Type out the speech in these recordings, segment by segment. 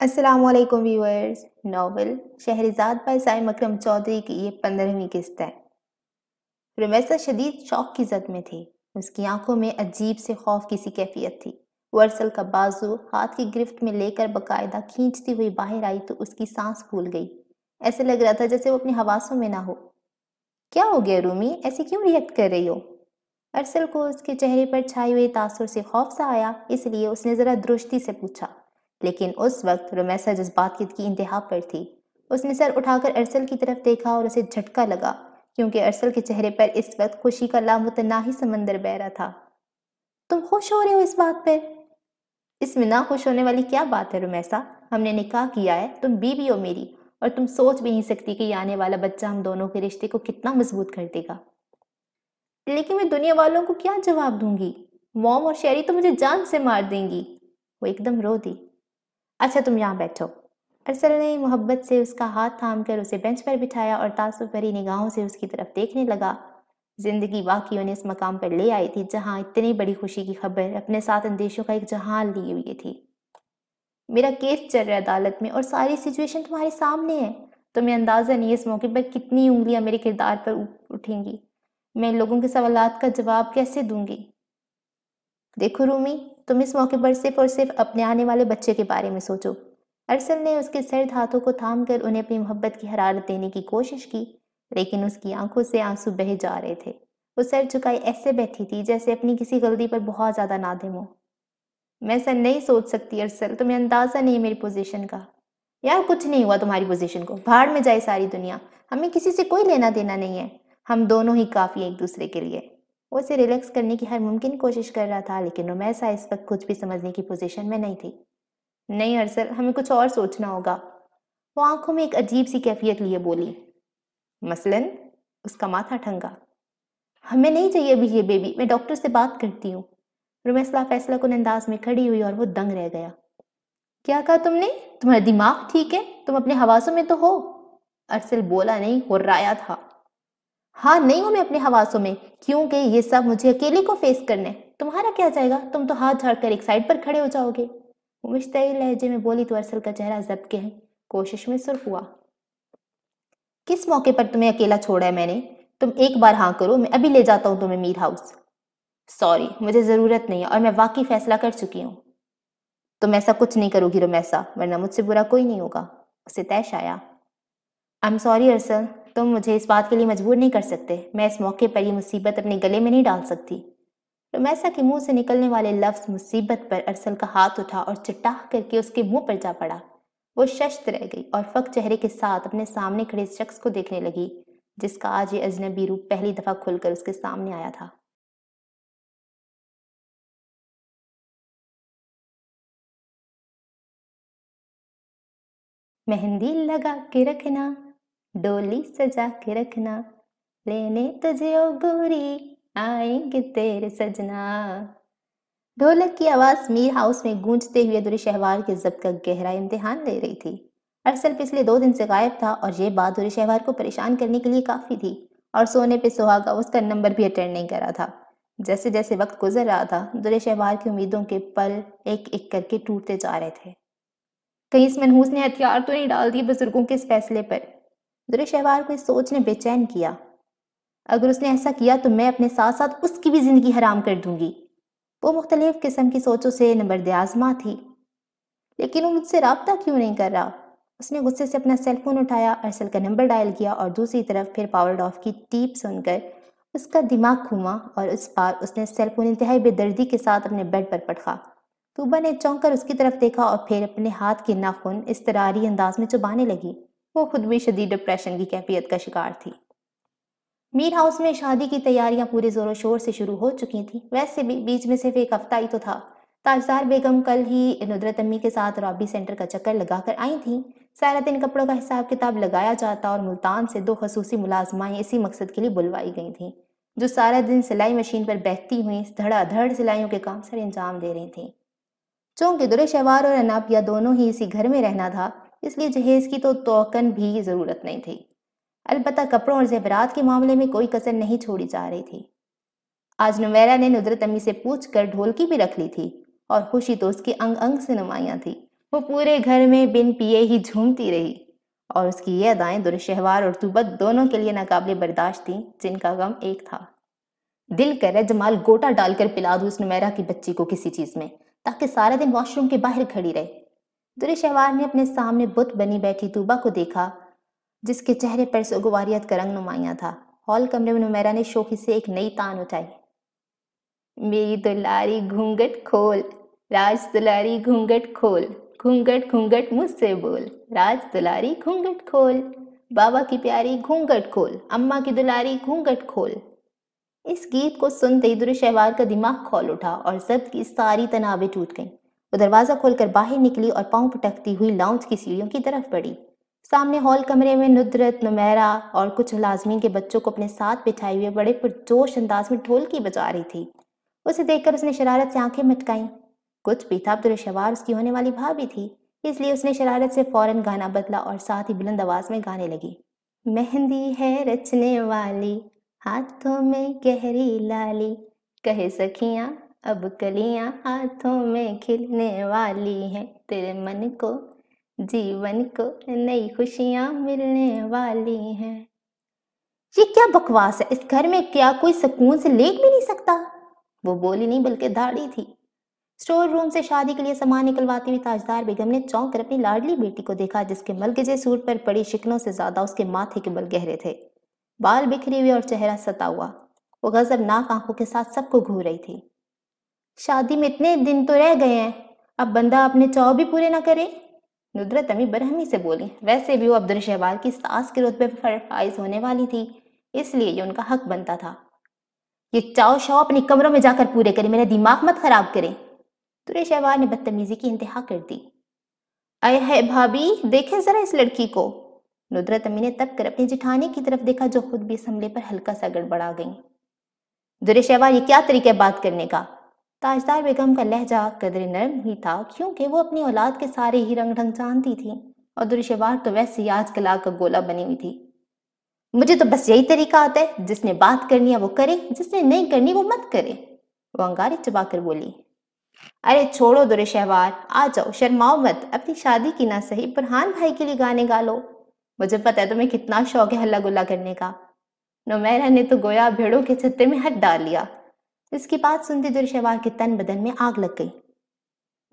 Aslam viewers novel Shahrzad भाई साइम अक्रम चौधरी की ये पंद्रहवीं किस्त है प्रोमेसा शदीद शौक की जद में थी उसकी आंखों में अजीब से खौफ की सी कैफियत थी वर्सल का बाजू हाथ की गिरफ्त में लेकर बाकायदा खींचती हुई बाहर आई तो उसकी सांस फूल गई ऐसे लग रहा था जैसे वो अपनी हवासों में ना हो क्या हो गया रूमी ऐसी क्यों रिएक्ट कर रही हो अरसल को उसके चेहरे पर छाए हुए तासुर से खौफ सा आया इसलिए उसने ज़रा दृष्टि से पूछा लेकिन उस वक्त जिस बात की इंतहा पर थी उसने सर उठाकर अरसल की तरफ देखा और उसे झटका लगा क्योंकि अरसल के चेहरे पर इस वक्त खुशी का लामतनाही समंदर बह रहा था तुम खुश हो रहे हो इस बात पर इसमें ना खुश होने वाली क्या बात है रोमैसा हमने निकाह किया है तुम बीबी हो मेरी और तुम सोच भी नहीं सकती कि आने वाला बच्चा हम दोनों के रिश्ते को कितना मजबूत कर देगा लेकिन मैं दुनिया वालों को क्या जवाब दूंगी मॉम और शेरी तो मुझे जान से मार देंगी वो एकदम रो दी अच्छा तुम यहाँ बैठो अरसल ने मोहब्बत से उसका हाथ थाम कर उसे बेंच पर बिठाया और तासुब भरी निगाहों से उसकी तरफ देखने लगा जिंदगी वाकई उन्हें इस मकाम पर ले आई थी जहाँ इतनी बड़ी खुशी की खबर अपने साथ अंदेशों का एक जहान लिए हुए थी मेरा केस चल रहा है अदालत में और सारी सिचुएशन तुम्हारे सामने है तुम्हें मैं अंदाज़ा नहीं इस मौके पर कितनी उंगलियां मेरे किरदार पर उठेंगी मैं लोगों के सवाल का जवाब कैसे दूंगी देखो रूमी तुम इस मौके पर सिर्फ और सिर्फ अपने आने वाले बच्चे के बारे में सोचो अरसल ने उसके सर्द हाथों को थाम कर उन्हें अपनी मोहब्बत की हरारत देने की कोशिश की लेकिन उसकी आंखों से आंसू बह जा रहे थे वो सर झुकाई ऐसे बैठी थी जैसे अपनी किसी गलती पर बहुत ज़्यादा नादिम हो मैं सर नहीं सोच सकती अरसल तुम्हें अंदाज़ा नहीं है मेरी पोजिशन का यार कुछ नहीं हुआ तुम्हारी पोजिशन को भाड़ में जाए सारी दुनिया हमें किसी से कोई लेना देना नहीं है हम दोनों ही काफ़ी एक दूसरे के लिए वो उसे रिलैक्स करने की हर मुमकिन कोशिश कर रहा था लेकिन रोमैसा इस वक्त कुछ भी समझने की पोजीशन में नहीं थी नहीं अरसल हमें कुछ और सोचना होगा वो आंखों में एक अजीब सी कैफियत लिए बोली मसलन उसका माथा ठंगा हमें नहीं चाहिए अभी ये बेबी मैं डॉक्टर से बात करती हूँ रोमैसला फैसला को अंदाज में खड़ी हुई और वो दंग रह गया क्या कहा तुमने तुम्हारा दिमाग ठीक है तुम अपने हवासों में तो हो अरसल बोला नहीं हो रहा था हाँ नहीं हूं मैं अपने हवासों में क्योंकि ये सब मुझे अकेले को फेस करने तुम्हारा क्या जाएगा तुम तो हाथ झाड़कर एक साइड पर खड़े हो जाओगे मुश्तरी लहजे में बोली तो अरसल का चेहरा जब के है कोशिश में सुर्ख हुआ किस मौके पर तुम्हें अकेला छोड़ा है मैंने तुम एक बार हाँ करो मैं अभी ले जाता हूँ तुम्हें मीर हाउस सॉरी मुझे ज़रूरत नहीं है और मैं वाकई फैसला कर चुकी हूँ तुम ऐसा कुछ नहीं करोगी रोमैसा वरना मुझसे बुरा कोई नहीं होगा उसे तयश आया आई एम सॉरी अरसल तुम मुझे इस बात के लिए मजबूर नहीं कर सकते मैं इस मौके पर यह मुसीबत अपने गले में नहीं डाल सकती रमैसा के मुंह से निकलने वाले लफ्ज मुसीबत पर अरसल का हाथ उठा और चिट्टा करके उसके मुंह पर जा पड़ा वो शस्त रह गई और फक चेहरे के साथ अपने सामने खड़े शख्स को देखने लगी जिसका आज ये अजनबी रूप पहली दफा खुलकर उसके सामने आया था मेहंदी लगा के रखना डोली सजा के रखना लेने तुझे ओ गोरी आएंगे तेरे सजना ढोलक की आवाज़ मीर हाउस में गूंजते हुए दुरी शहवार के जब्त का गहरा इम्तिहान ले रही थी अरसल पिछले दो दिन से गायब था और ये बात दुरी शहवार को परेशान करने के लिए काफ़ी थी और सोने पे सुहागा उसका नंबर भी अटेंड नहीं करा था जैसे जैसे वक्त गुजर रहा था दुरे शहवार की उम्मीदों के पल एक एक करके टूटते जा रहे थे कहीं इस मनहूस ने हथियार तो नहीं डाल दिए बुजुर्गों के इस फैसले पर दुरेशवार को इस सोच ने बेचैन किया अगर उसने ऐसा किया तो मैं अपने साथ साथ उसकी भी जिंदगी हराम कर दूंगी वो मुख्तलिफ किस्म की सोचों से आजमा थी लेकिन वो मुझसे रबता क्यों नहीं कर रहा उसने गुस्से से अपना सेलफोन उठाया अरसल का नंबर डायल किया और दूसरी तरफ फिर पावर ऑफ की टीप सुनकर उसका दिमाग घूमा और उस बार उसने सेलफोन इंतहाई बेदर्दी के साथ अपने बेड पर पटखा तूबा ने चौंक कर उसकी तरफ देखा और फिर अपने हाथ के नाखून इस तरारी अंदाज में चुबाने लगी वो खुद भी शदीद डिप्रेशन की कैफियत का शिकार थी मीर हाउस में शादी की तैयारियां पूरे जोरों शोर से शुरू हो चुकी थी वैसे भी बीच में सिर्फ एक हफ्ता ही तो था ताजदार बेगम कल ही नुदरत अम्मी के साथ रॉबी सेंटर का चक्कर लगाकर आई थी सारा दिन कपड़ों का हिसाब किताब लगाया जाता और मुल्तान से दो खसूसी मुलाजमाएं इसी मकसद के लिए बुलवाई गई थीं जो सारा दिन सिलाई मशीन पर बैठती हुई धड़ाधड़ सिलाइयों के काम सर अंजाम दे रही थी चूंकि दुरे शवार और अनापिया दोनों ही इसी घर में रहना था इसलिए जहेज की तो तोकन भी ज़रूरत नहीं थी अलबत् कपड़ों और जेवरात के मामले में कोई कसर नहीं छोड़ी जा रही थी आज नुमेरा ने नुदरत अम्मी से पूछ कर ढोलकी भी रख ली थी और खुशी तो उसकी अंग अंग से नुमायाँ थी वो पूरे घर में बिन पिए ही झूमती रही और उसकी ये अदाएँ दुरशहवार और तुबत दोनों के लिए नाकबले बर्दाश्त थी जिनका गम एक था दिल कर रहे जमाल गोटा डालकर पिला दू उस नुमेरा की बच्ची को किसी चीज़ में ताकि सारा दिन वॉशरूम के बाहर खड़ी रहे दुरेशहवार ने अपने सामने बुत बनी बैठी तूबा को देखा जिसके चेहरे पर सुगवारियत का रंग नुमाया था हॉल कमरे में नुमैरा ने शोखी से एक नई तान उठाई मेरी दुलारी घूंघट खोल राज दुलारी घूंघट खोल घूंघट घूंघट मुझसे बोल राज दुलारी घूंघट खोल बाबा की प्यारी घूंघट खोल अम्मा की दुलारी घूंघट खोल इस गीत को सुनते ही दुर शहवार का दिमाग खोल उठा और जब की सारी तनावें टूट गईं वो दरवाज़ा खोलकर बाहर निकली और पाँव पटकती हुई लाउंज की सीढ़ियों की तरफ बढ़ी सामने हॉल कमरे में नुदरत नुमैरा और कुछ लाजमीन के बच्चों को अपने साथ बिठाए हुए बड़े पुरजोश अंदाज में ढोल की बजा रही थी उसे देखकर उसने शरारत से आंखें मटकाई कुछ पीता अब्दुलशवार उसकी होने वाली भाभी थी इसलिए उसने शरारत से फौरन गाना बदला और साथ ही बुलंद आवाज़ में गाने लगी मेहंदी है रचने वाली हाथों में गहरी लाली कहे सखियां अब कलियां हाथों में खिलने वाली हैं तेरे मन को जीवन को नई खुशियां मिलने वाली हैं ये क्या बकवास है इस घर में क्या कोई सुकून से लेट भी नहीं सकता वो बोली नहीं बल्कि दाढ़ी थी स्टोर रूम से शादी के लिए सामान निकलवाती हुई ताजदार बेगम ने चौंक कर अपनी लाडली बेटी को देखा जिसके मलगजे सूट पर पड़ी शिकनों से ज्यादा उसके माथे के बल गहरे थे बाल बिखरे हुए और चेहरा सता हुआ वो गजब नाक आंखों के साथ सबको घूर रही थी शादी में इतने दिन तो रह गए हैं अब बंदा अपने चाव भी पूरे ना करे नुदरत अमी बरहमी से बोली वैसे भी वो अब्दुल शहबाज की सास के रुतबे पर फाइज होने वाली थी इसलिए ये उनका हक बनता था ये चाव शाव अपने कमरों में जाकर पूरे करें मेरा दिमाग मत खराब करें तुरे शहबाज ने बदतमीजी की इंतहा कर दी अय है भाभी देखें जरा इस लड़की को नुदरत अमी ने तब कर अपने जिठानी की तरफ देखा जो खुद भी इस हमले पर हल्का सा गड़बड़ा गई दुरे शहबाज ये क्या तरीका बात करने का ताजदार बेगम का लहजा कदर नरम ही था क्योंकि वो अपनी औलाद के सारे ही रंग ढंग जानती थी और दुरशवार तो वैसे ही आज कला का गोला बनी हुई थी मुझे तो बस यही तरीका आता है जिसने बात करनी है वो करे जिसने नहीं करनी वो मत करे वो अंगारे चबाकर बोली अरे छोड़ो दुरे शहवार आ जाओ शर्माओ मत अपनी शादी की ना सही बुरहान भाई के लिए गाने गा लो मुझे पता है तुम्हें कितना शौक है हल्ला गुल्ला करने का नुमैरा ने तो गोया भेड़ों के छत्ते में हट डाल लिया इसके बाद सुनते दुर्शवार के तन बदन में आग लग गई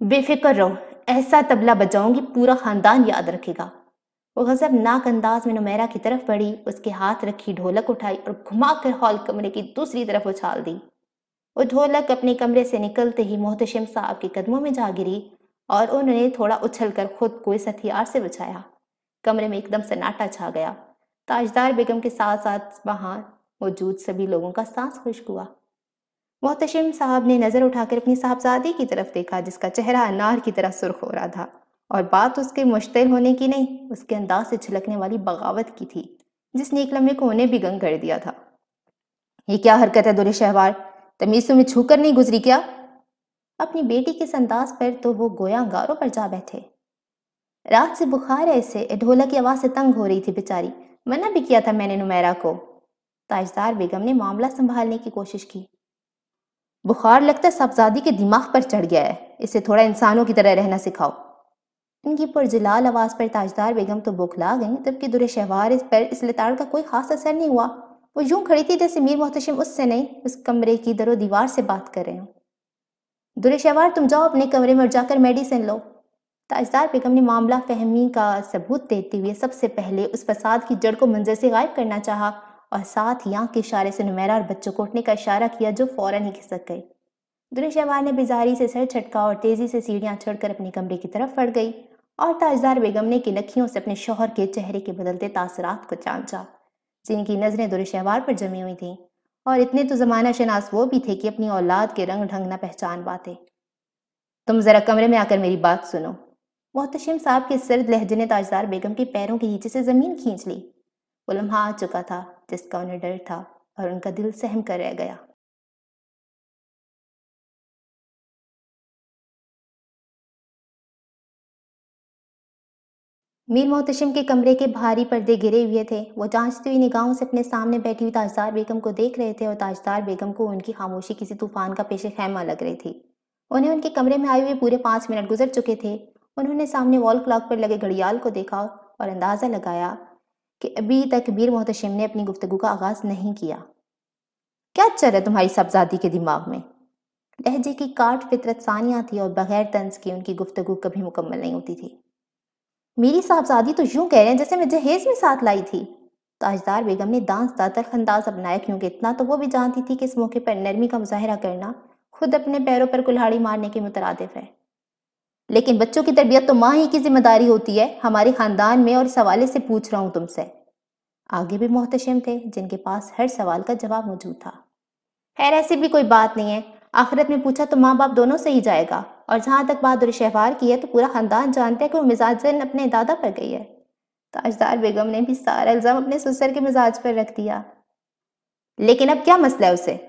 बेफिक्र रहो ऐसा तबला बजाऊंगी पूरा खानदान याद रखेगा वो गजब नाक अंदाज में नुमैरा की तरफ बढ़ी उसके हाथ रखी ढोलक उठाई और घुमाकर हॉल कमरे की दूसरी तरफ उछाल दी वो ढोलक अपने कमरे से निकलते ही मोहतशिम साहब के कदमों में जा गिरी और उन्होंने थोड़ा उछल कर खुद को इस हथियार से बचाया कमरे में एकदम सन्नाटा छा गया ताजदार बेगम के साथ साथ वहां मौजूद सभी लोगों का सांस खुश हुआ मोहतशिम साहब ने नज़र उठाकर अपनी साहबजादी की तरफ देखा जिसका चेहरा अनार की तरह सुर्ख हो रहा था और बात उसके मुश्तिल होने की नहीं उसके अंदाज से छिलकने वाली बगावत की थी जिसने एक लम्हे को उन्हें भी गंग कर दिया था ये क्या हरकत है दुरे शहवार तमीज़ों में छूकर नहीं गुजरी क्या अपनी बेटी के अंदाज पर तो वो गोया अंगारों पर जा बैठे रात से बुखार है इसे ढोला की आवाज़ से तंग हो रही थी बेचारी मना भी किया था मैंने नुमैरा को ताजदार बेगम ने मामला संभालने की कोशिश की बुखार लगता है साहबजादी के दिमाग पर चढ़ गया है इसे थोड़ा इंसानों की तरह रहना सिखाओ इनकी पुरजलाल आवाज़ पर ताजदार बेगम तो बौखला गई जबकि दुरे शहवार पर इस लताड़ का कोई खास असर नहीं हुआ वो यूं खड़ी थी जैसे मीर मोहतशिम उससे नहीं उस कमरे की दरो दीवार से बात कर रहे हो दुरे शहवार तुम जाओ अपने कमरे में जाकर मेडिसिन लो ताजदार बेगम ने मामला फहमी का सबूत देते हुए सबसे पहले उस फसाद की जड़ को मंजर से गायब करना चाहा और साथ ही आंख के इशारे से नुमेरा और बच्चों को उठने का इशारा किया जो फौरन ही खिसक गए दुनिया शहवार ने बिजारी से सर छटका और तेजी से सीढ़ियां चढ़कर अपने कमरे की तरफ फट गई और ताजदार बेगम ने किलखियों से अपने शोहर के चेहरे के बदलते तासरात को चांचा जिनकी नज़रें दुरे शहवार पर जमी हुई थीं और इतने तो ज़माना शनास वो भी थे कि अपनी औलाद के रंग ढंग ना पहचान पाते तुम ज़रा कमरे में आकर मेरी बात सुनो मोहतशिम साहब के सर्द लहजे ने ताजदार बेगम के पैरों के नीचे से ज़मीन खींच ली वो लम्हा आ चुका था जिसका उन्हें डर था और उनका दिल सहम कर रह गया मीर मोहतशम के कमरे के भारी पर्दे गिरे हुए थे वो जांचती हुई निगाहों से अपने सामने बैठी हुई ताजदार बेगम को देख रहे थे और ताजदार बेगम को उनकी खामोशी किसी तूफान का पेशे खैमा लग रही थी उन्हें उनके कमरे में आए हुए पूरे पाँच मिनट गुजर चुके थे उन्होंने सामने वॉल क्लॉक पर लगे घड़ियाल को देखा और अंदाज़ा लगाया कि अभी तक कबीर मोहतशिम ने अपनी गुफ्तगु का आगाज नहीं किया क्या चल रहा है तुम्हारी सबजादी के दिमाग में लहजे की काट फितरत सानिया थी और बगैर तंज की उनकी गुफ्तगु कभी मुकम्मल नहीं होती थी मेरी साहबजादी तो यूं कह रहे हैं जैसे मैं जहेज में साथ लाई थी ताजदार बेगम ने दांस दातर अंदाज अपनाया क्योंकि इतना तो वो भी जानती थी कि इस मौके पर नरमी का मुजाहरा करना खुद अपने पैरों पर कुल्हाड़ी मारने के मुतरद है लेकिन बच्चों की तरबियत तो माँ ही की जिम्मेदारी होती है हमारे ख़ानदान में और इस हवाले से पूछ रहा हूँ तुमसे आगे भी मोहतशम थे जिनके पास हर सवाल का जवाब मौजूद था खैर ऐसी भी कोई बात नहीं है आखिरत में पूछा तो माँ बाप दोनों से ही जाएगा और जहाँ तक बहादुर शहवार की है तो पूरा ख़ानदान जानते हैं कि वो मिजाजन अपने दादा पर गई है ताजदार बेगम ने भी सारा इल्ज़ाम अपने ससुर के मिजाज पर रख दिया लेकिन अब क्या मसला है उसे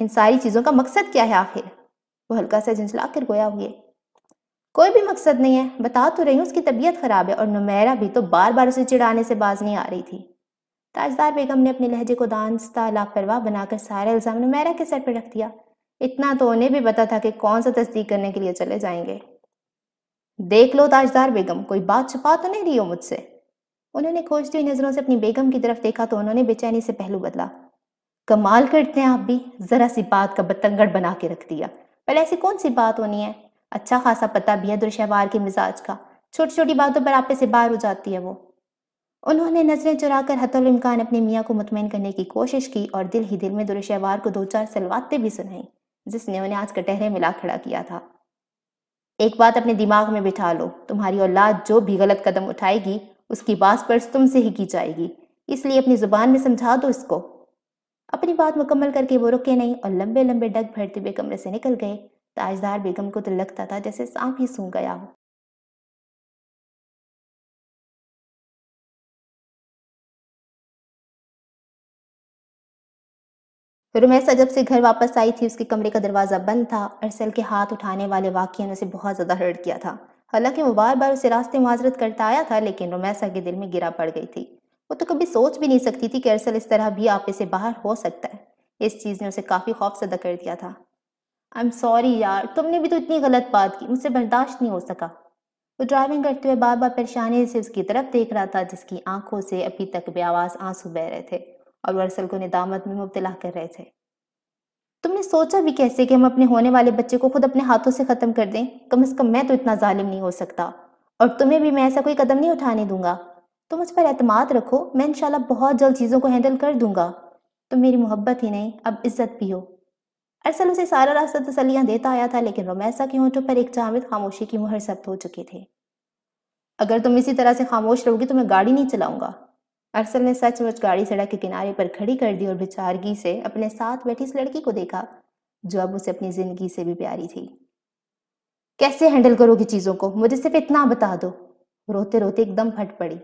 इन सारी चीज़ों का मकसद क्या है आखिर वो हल्का सा झंझला कर गोया हुए कोई भी मकसद नहीं है बता तो रही हूँ उसकी तबीयत ख़राब है और नुमैरा भी तो बार बार उसे चिड़ाने से बाज नहीं आ रही थी ताजदार बेगम ने अपने लहजे को दानस्ता लापरवाह बनाकर सारे इल्ज़ाम नुमैरा के सर पर रख दिया इतना तो उन्हें भी पता था कि कौन सा तस्दीक करने के लिए चले जाएंगे देख लो ताजदार बेगम कोई बात छुपा तो नहीं रही हो मुझसे उन्होंने खोजती हुई नज़रों से अपनी बेगम की तरफ देखा तो उन्होंने बेचैनी से पहलू बदला कमाल करते हैं आप भी ज़रा सी बात का बतंगड़ बना के रख दिया पर ऐसी कौन सी बात होनी है अच्छा खासा पता भी है दुर्शहवार के मिजाज का छोटी छोटी बातों पर आप पे से बाहर हो जाती है वो उन्होंने नजरें चुरा कर हतुलमकान अपने मियाँ को मुतमिन करने की कोशिश की और दिल ही दिल में दुर्शहवार को दो चार सलवातें भी सुनाई जिसने उन्हें आज कटहरे में ला खड़ा किया था एक बात अपने दिमाग में बिठा लो तुम्हारी औलाद जो भी गलत कदम उठाएगी उसकी बासपर्स तुमसे ही की जाएगी इसलिए अपनी जुबान में समझा दो इसको अपनी बात मुकम्मल करके वो रुके नहीं और लंबे लंबे डग भरते हुए कमरे से निकल गए ताजदार बेगम को तो लगता था जैसे सांप ही सूं गया हो रुमैसा जब से घर वापस आई थी उसके कमरे का दरवाज़ा बंद था अरसल के हाथ उठाने वाले वाक्य ने उसे बहुत ज़्यादा हर्ट किया था हालांकि वो बार बार उसे रास्ते माजरत करता आया था लेकिन रुमैसा के दिल में गिरा पड़ गई थी वो तो कभी सोच भी नहीं सकती थी कि अरसल इस तरह भी आपे से बाहर हो सकता है इस चीज़ ने उसे काफ़ी खौफ सदा कर दिया था आई एम सॉरी यार तुमने भी तो इतनी गलत बात की मुझसे बर्दाश्त नहीं हो सका वो ड्राइविंग करते हुए बार बार परेशानी से उसकी तरफ देख रहा था जिसकी आंखों से अभी तक आवाज आंसू बह रहे थे और वर्सल को निदामत में मुबतला कर रहे थे तुमने सोचा भी कैसे कि हम अपने होने वाले बच्चे को खुद अपने हाथों से ख़त्म कर दें कम अज़ कम मैं तो इतना ालिम नहीं हो सकता और तुम्हें भी मैं ऐसा कोई कदम नहीं उठाने दूंगा तुम उस पर अतमाद रखो मैं इनशाला बहुत जल्द चीज़ों को हैंडल कर दूंगा तुम मेरी मोहब्बत ही नहीं अब इज्जत भी हो अरसल उसे सारा रास्ता तसलियां देता आया था लेकिन रोमैसा के ऊँटों पर एक जामिद खामोशी की मुहर सब्त हो चुके थे अगर तुम इसी तरह से खामोश रहोगी तो मैं गाड़ी नहीं चलाऊंगा अरसल ने सचमुच गाड़ी सड़क के किनारे पर खड़ी कर दी और बेचारगी से अपने साथ बैठी इस लड़की को देखा जो अब उसे अपनी जिंदगी से भी प्यारी थी कैसे हैंडल करोगी चीज़ों को मुझे सिर्फ इतना बता दो रोते रोते एकदम फट पड़ी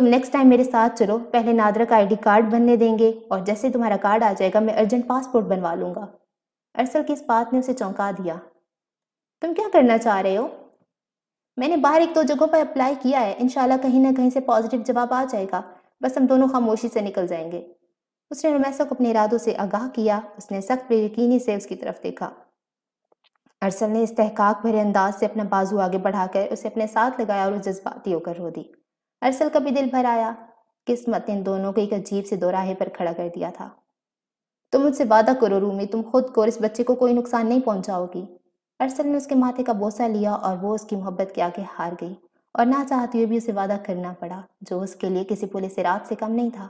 तुम नेक्स्ट टाइम मेरे साथ चलो पहले नादरा का आईडी कार्ड बनने देंगे और जैसे तुम्हारा कार्ड आ जाएगा मैं अर्जेंट पासपोर्ट बनवा लूंगा अरसल की इस बात ने उसे चौंका दिया तुम क्या करना चाह रहे हो मैंने बाहर एक दो जगहों पर अप्लाई किया है इनशाला कहीं ना कहीं से पॉजिटिव जवाब आ जाएगा बस हम दोनों खामोशी से निकल जाएंगे उसने रोमैसा को अपने इरादों से आगाह किया उसने सख्त बेयकीनी से उसकी तरफ देखा अरसल ने इस तहकाक भरे अंदाज से अपना बाजू आगे बढ़ाकर उसे अपने साथ लगाया और जज्बाती होकर रो दी अरसल का भी दिल भर आया किस्मत इन दोनों को एक अजीब से दोराहे पर खड़ा कर दिया था तुम मुझसे वादा करो रूमी तुम खुद को और इस बच्चे को कोई नुकसान नहीं पहुंचाओगी अरसल ने उसके माथे का बोसा लिया और वो उसकी मोहब्बत के आगे हार गई और ना चाहते हुए भी उसे वादा करना पड़ा जो उसके लिए किसी पुलिस रात से कम नहीं था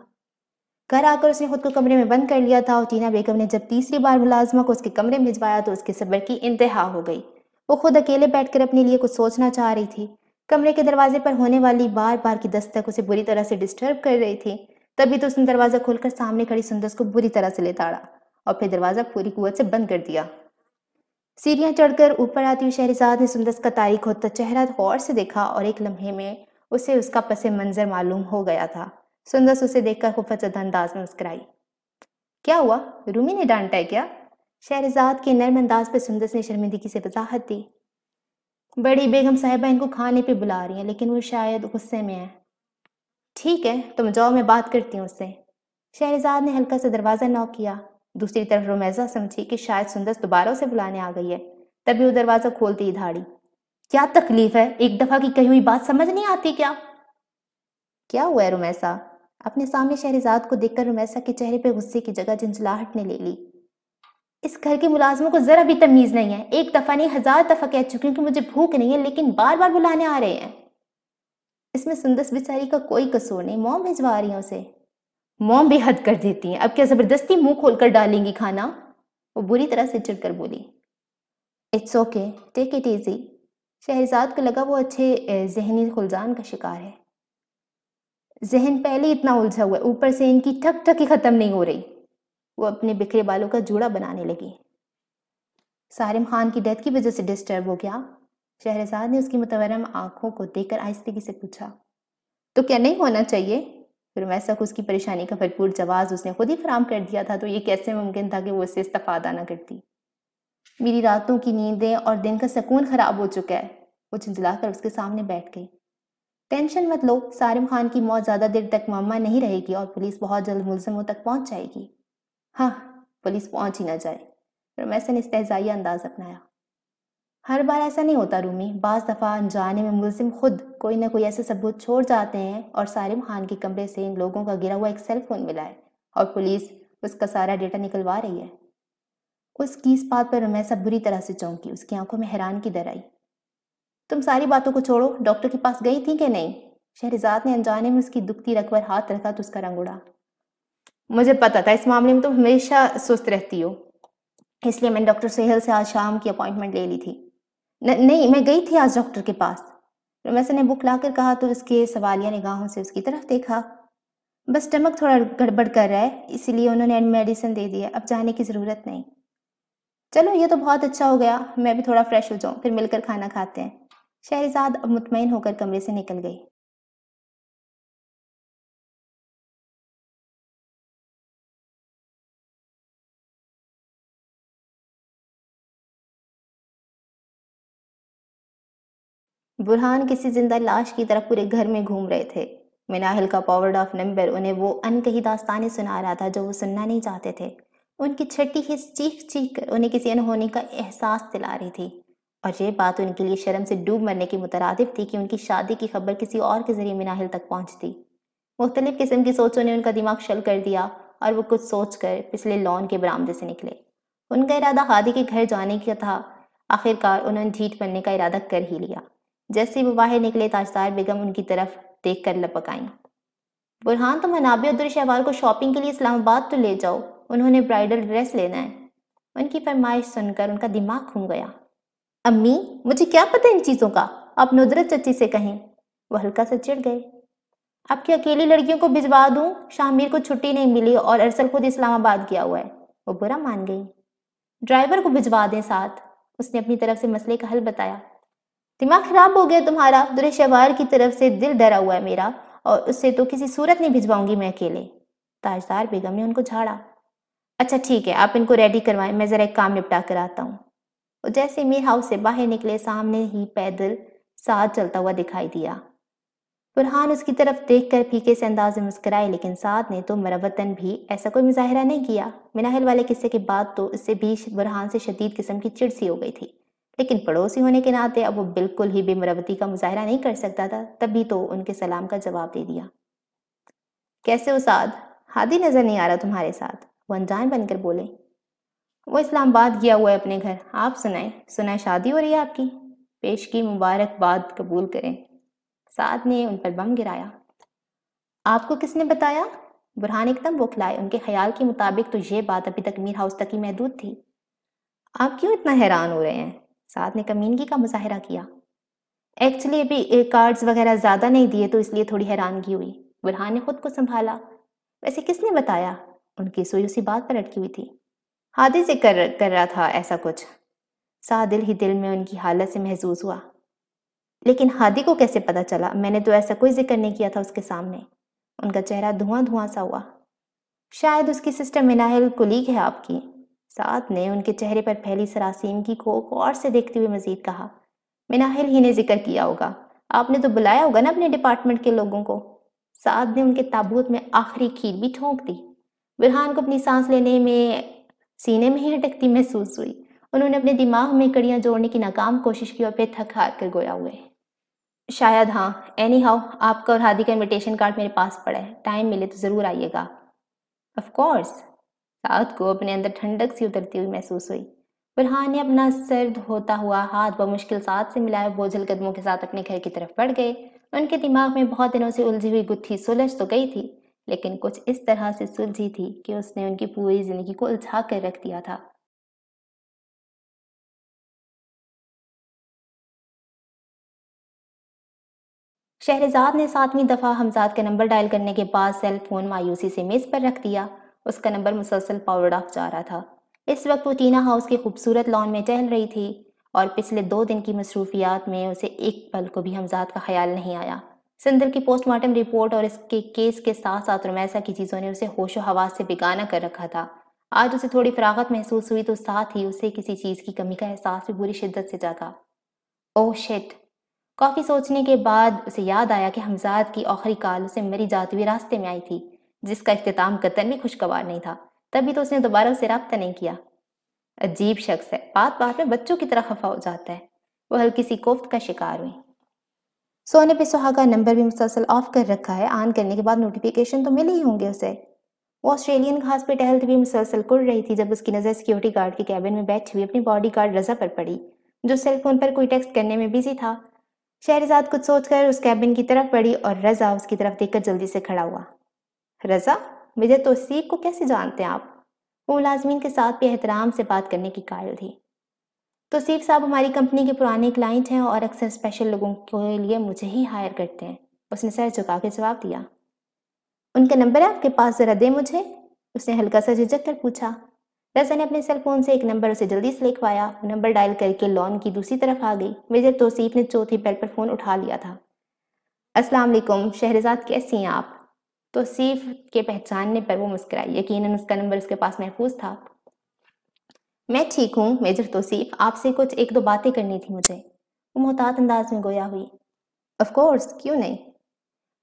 घर आकर उसने खुद को कमरे में बंद कर लिया था और टीना बेगम ने जब तीसरी बार मुलाजमा को उसके कमरे में भिजवाया तो उसके सब्र की इंतहा हो गई वो खुद अकेले बैठकर अपने लिए कुछ सोचना चाह रही थी कमरे के दरवाजे पर होने वाली बार बार की दस्तक उसे बुरी तरह से डिस्टर्ब कर रही थी तभी तो उसने दरवाजा खोलकर सामने खड़ी सुंदर को बुरी तरह से लेताड़ा और फिर दरवाजा पूरी कुत से बंद कर दिया सीढ़ियां चढ़कर ऊपर आती हुई शहरजाद ने सुंदर का तारीख होता चेहरा गौर से देखा और एक लम्हे में उसे उसका पस मंजर मालूम हो गया था सुंदर उसे देखकर खुफत अंदाज में मुस्कराई क्या हुआ रूमी ने डांटा है क्या शहरजाद के नर्म अंदाज पर सुंदर ने शर्मिंदगी से वजाहत दी बड़ी बेगम साहिबा इनको खाने पे बुला रही हैं लेकिन वो शायद गुस्से में है ठीक है तुम तो जाओ मैं बात करती हूँ उससे शहरजाद ने हल्का सा दरवाज़ा नॉक किया दूसरी तरफ रोमैजा समझी कि शायद सुंदर दोबारा उसे बुलाने आ गई है तभी वो दरवाज़ा खोलती ही धाड़ी क्या तकलीफ है एक दफ़ा की कही हुई बात समझ नहीं आती क्या क्या हुआ है रोमैसा अपने सामने शहरजाद को देखकर रोमैसा के चेहरे पर गुस्से की जगह झंझलाहट ने ले ली इस घर के मुलाजमों को ज़रा भी तमीज़ नहीं है एक दफ़ा नहीं हज़ार दफ़ा कह चुकी हूँ कि मुझे भूख नहीं है लेकिन बार बार बुलाने आ रहे हैं इसमें सुंदस बेचारी का कोई कसूर नहीं मोम भिजवा रही हैं उसे मोम भी हद कर देती हैं अब क्या ज़बरदस्ती मुंह खोल कर डालेंगी खाना वो बुरी तरह से चिड़ कर बोली it's okay take it easy Shahzad को लगा वो अच्छे जहनी खुलजान का शिकार है जहन पहले इतना उलझा हुआ है ऊपर से इनकी ठक ठक ही ख़त्म नहीं हो रही वो अपने बिखरे बालों का जूड़ा बनाने लगी सारिम खान की डेथ की वजह से डिस्टर्ब हो गया शहरजाद ने उसकी मुतवरम आंखों को देखकर आहिस्तगी से पूछा तो क्या नहीं होना चाहिए फिर वैसा उसकी परेशानी का भरपूर जवाब उसने खुद ही फराम कर दिया था तो ये कैसे मुमकिन था कि वो इससे इस्तफादा ना करती मेरी रातों की नींदें और दिन का सुकून ख़राब हो चुका है वो झुंझलाकर उसके सामने बैठ गई टेंशन मत लो सारिम खान की मौत ज़्यादा देर तक मामा नहीं रहेगी और पुलिस बहुत जल्द मुलजमों तक पहुंच जाएगी हाँ पुलिस पहुंच ही ना जाए रमेश ने इस्तेजाई अंदाज अपनाया हर बार ऐसा नहीं होता रूमी बाज़ दफ़ा अनजाने में मुलजिम खुद कोई ना कोई ऐसे सबूत छोड़ जाते हैं और सारिम खान के कमरे से इन लोगों का गिरा हुआ एक सेल फ़ोन मिला है और पुलिस उसका सारा डेटा निकलवा रही है उसकी इस बात पर रमैसा बुरी तरह से चौंकी उसकी आंखों में हैरान की दर आई तुम सारी बातों को छोड़ो डॉक्टर के पास गई थी कि नहीं शहरजाद ने अनजाने में उसकी दुखती रख हाथ रखा तो उसका रंग उड़ा मुझे पता था इस मामले में तुम तो हमेशा सुस्त रहती हो इसलिए मैंने डॉक्टर सहेल से आज शाम की अपॉइंटमेंट ले ली थी न, नहीं मैं गई थी आज डॉक्टर के पास प्रोफेसर ने बुक लाकर कहा तो उसके सवालिया निगाहों से उसकी तरफ देखा बस स्टमक थोड़ा गड़बड़ कर रहा है इसीलिए उन्होंने मेडिसिन दे दिया अब जाने की ज़रूरत नहीं चलो ये तो बहुत अच्छा हो गया मैं भी थोड़ा फ्रेश हो जाऊँ फिर मिलकर खाना खाते हैं शहजाद अब मुतमिन होकर कमरे से निकल गई बुरहान किसी जिंदा लाश की तरह पूरे घर में घूम रहे थे मिनाहिल का पावर्ड ऑफ नंबर उन्हें वो अनकही दास्तानें सुना रहा था जो वो सुनना नहीं चाहते थे उनकी छठी हिस्स चीख चीख कर उन्हें किसी अनहोनी का एहसास दिला रही थी और ये बात उनके लिए शर्म से डूब मरने की मुतरद थी कि उनकी शादी की खबर किसी और के जरिए मिनाहिल तक पहुंचती मुख्तलिफ किस्म की सोचों ने उनका दिमाग शल कर दिया और वो कुछ सोच कर पिछले लॉन के बरामदे से निकले उनका इरादा हादी के घर जाने का था आखिरकार उन्होंने झीठ बनने का इरादा कर ही लिया जैसे वो बाहर निकले ताजदार बेगम उनकी तरफ देख कर लपक आई बुरहान तुम तो हनाबी और दुरशहवाल को शॉपिंग के लिए इस्लामाबाद तो ले जाओ उन्होंने ब्राइडल ड्रेस लेना है उनकी फरमाइश सुनकर उनका दिमाग घूम गया अम्मी मुझे क्या पता इन चीज़ों का आप नुदरत चची से कहें वह हल्का सा चिढ़ गए अब क्या अकेली लड़कियों को भिजवा दूँ शामिर को छुट्टी नहीं मिली और अरसल खुद इस्लामाबाद गया हुआ है वो बुरा मान गई ड्राइवर को भिजवा दें साथ उसने अपनी तरफ से मसले का हल बताया दिमाग खराब हो गया तुम्हारा दुरेशवार की तरफ से दिल डरा हुआ है मेरा और उससे तो किसी सूरत नहीं भिजवाऊंगी मैं अकेले ताजदार बेगम ने उनको झाड़ा अच्छा ठीक है आप इनको रेडी करवाएं मैं ज़रा एक काम निपटा कर आता हूँ और जैसे मीर हाउस से बाहर निकले सामने ही पैदल साथ चलता हुआ दिखाई दिया बुरहान उसकी तरफ देख कर फीके से अंदाज में मुस्कराए लेकिन साथ ने तो मरवतन भी ऐसा कोई मुजाहरा नहीं किया मिनाहिल वाले किस्से के बाद तो इससे भी बुरहान से शदीद किस्म की चिड़सी हो गई थी लेकिन पड़ोसी होने के नाते अब वो बिल्कुल ही बेमरवती का मुजाहरा नहीं कर सकता था तभी तो उनके सलाम का जवाब दे दिया कैसे उसाद हादी नज़र नहीं आ रहा तुम्हारे साथ वो अनजान बनकर बोले वो इस्लामाबाद गया हुआ है अपने घर आप सुनाए सुनाए शादी हो रही है आपकी पेश की मुबारकबाद कबूल करें साद ने उन पर बम गिराया आपको किसने बताया बुरहान एकदम बोखलाए उनके ख्याल के मुताबिक तो ये बात अभी तक मीर हाउस तक ही महदूद थी आप क्यों इतना हैरान हो रहे हैं साथ ने कमीनगी का मुजाहरा किया एक्चुअली अभी कार्ड्स वगैरह ज़्यादा नहीं दिए तो इसलिए थोड़ी हैरानगी हुई बुरहान ने खुद को संभाला वैसे किसने बताया उनकी सुई उसी बात पर अटकी हुई थी हादिर से कर कर रहा था ऐसा कुछ सा दिल ही दिल में उनकी हालत से महसूस हुआ लेकिन हादी को कैसे पता चला मैंने तो ऐसा कोई जिक्र नहीं किया था उसके सामने उनका चेहरा धुआं धुआं सा हुआ शायद उसकी सिस्टर मिनाहिल कुलीग है आपकी साथ ने उनके चेहरे पर फैली सरासीम की को गौर से देखते हुए मजीद कहा मिनाहिल ही ने जिक्र किया होगा आपने तो बुलाया होगा ना अपने डिपार्टमेंट के लोगों को साथ ने उनके ताबूत में आखिरी खीर भी ठोंक दी बुरहान को अपनी सांस लेने में सीने में ही हटकती महसूस हुई उन्होंने अपने दिमाग में कड़ियाँ जोड़ने की नाकाम कोशिश की और फिर थक हार कर गोया हुए शायद हाँ एनी हाउ आपका और हादी का इन्विटेशन कार्ड मेरे पास पड़ा है टाइम मिले तो ज़रूर आइएगा ऑफ कोर्स साउथ को अपने अंदर ठंडक सी उतरती हुई महसूस हुई बुरहान ने अपना सर धोता हुआ हाथ मुश्किल साथ से मिलाए बोझल कदमों के साथ अपने घर की तरफ बढ़ गए उनके दिमाग में बहुत दिनों से उलझी हुई गुत्थी सुलझ तो गई थी लेकिन कुछ इस तरह से सुलझी थी कि उसने उनकी पूरी जिंदगी को उलझा कर रख दिया था शहरजाद ने सातवीं दफ़ा हमजाद का नंबर डायल करने के बाद सेल फोन मायूसी से मेज़ पर रख दिया उसका नंबर मुसलसल पावर्ड ऑफ जा रहा था इस वक्त वो टीना हाउस के खूबसूरत लॉन में टहल रही थी और पिछले दो दिन की मसरूफियात में उसे एक पल को भी हमजाद का ख्याल नहीं आया सिंदर की पोस्टमार्टम रिपोर्ट और इसके केस के साथ साथ रोमैसा की चीज़ों ने उसे होश हवास से बिगाना कर रखा था आज उसे थोड़ी फरागत महसूस हुई तो साथ ही उसे किसी चीज़ की कमी का एहसास भी बुरी शिद्दत से जागा ओह oh शिट काफ़ी सोचने के बाद उसे याद आया कि हमजाद की आखिरी काल उसे मरी जाती हुई रास्ते में आई थी जिसका अख्ताम कतन भी खुशगवार नहीं था तभी तो उसने दोबारा उसे रब्ता नहीं किया अजीब शख्स है बात बात में बच्चों की तरह खफा हो जाता है वो हल्की सी कोफ्त का शिकार हुई सोने पे सुहागा नंबर भी मुसलसल ऑफ कर रखा है ऑन करने के बाद नोटिफिकेशन तो मिले ही होंगे उसे वो ऑस्ट्रेलियन घास पे टहलती भी मुसलसल कुड़ रही थी जब उसकी नज़र सिक्योरिटी गार्ड के कैबिन में बैठी हुई अपनी बॉडी गार्ड रजा पर पड़ी जो सेलफोन पर कोई टेक्स्ट करने में बिजी था शहरजाद कुछ सोचकर उस कैबिन की तरफ पड़ी और रजा उसकी तरफ देखकर जल्दी से खड़ा हुआ रज़ा मिर्जा तोसीक को कैसे जानते हैं आप वो मुलाजमीन के साथ भी एहतराम से बात करने की कायल थी तोसीफ साहब हमारी कंपनी के पुराने क्लाइंट हैं और अक्सर स्पेशल लोगों के लिए मुझे ही हायर करते हैं उसने सर झुका के जवाब दिया उनका नंबर है आपके पास ज़रा दे मुझे उसने हल्का सा झिझक कर पूछा रजा ने अपने सेलफोन से एक नंबर उसे जल्दी से लिखवाया नंबर डायल करके लॉन की दूसरी तरफ आ गई मेजर तोसीफ ने चौथी बेल पर फ़ोन उठा लिया था अस्सलाम शहरजाद कैसी हैं आप तो सीफ के पहचानने पर वो मुस्कुराई यकीन उसका नंबर उसके पास महफूज था मैं ठीक हूँ मेजर तोसीफ आपसे कुछ एक दो बातें करनी थी मुझे वो मोहतात अंदाज में गोया हुई ऑफकोर्स क्यों नहीं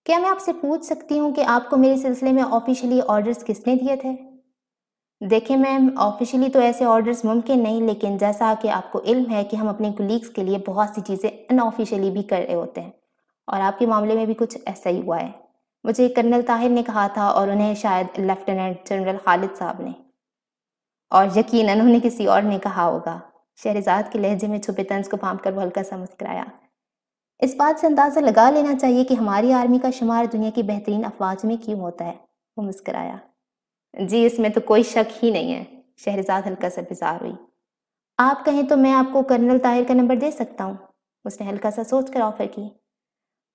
क्या मैं आपसे पूछ सकती हूँ कि आपको मेरे सिलसिले में ऑफिशियली ऑर्डर्स किसने दिए थे देखिए मैम ऑफिशियली तो ऐसे ऑर्डर्स मुमकिन नहीं लेकिन जैसा कि आपको इल्म है कि हम अपने कुलीग्स के लिए बहुत सी चीज़ें अनऑफिशियली भी कर रहे होते हैं और आपके मामले में भी कुछ ऐसा ही हुआ है मुझे कर्नल ताहिर ने कहा था और उन्हें शायद लेफ्टिनेंट जनरल खालिद साहब ने और यकीन उन्होंने किसी और ने कहा होगा शहरजाद के लहजे में छुपे तंज को भाप कर वो हल्का सा मुस्कराया इस बात से अंदाज़ा लगा लेना चाहिए कि हमारी आर्मी का शुमार दुनिया की बेहतरीन अफवाज में क्यों होता है वो मुस्कराया जी इसमें तो कोई शक ही नहीं है शहरजाद हल्का सा बेजार हुई आप कहें तो मैं आपको कर्नल ताहिर का नंबर दे सकता हूँ उसने हल्का सा सोच कर ऑफ़र की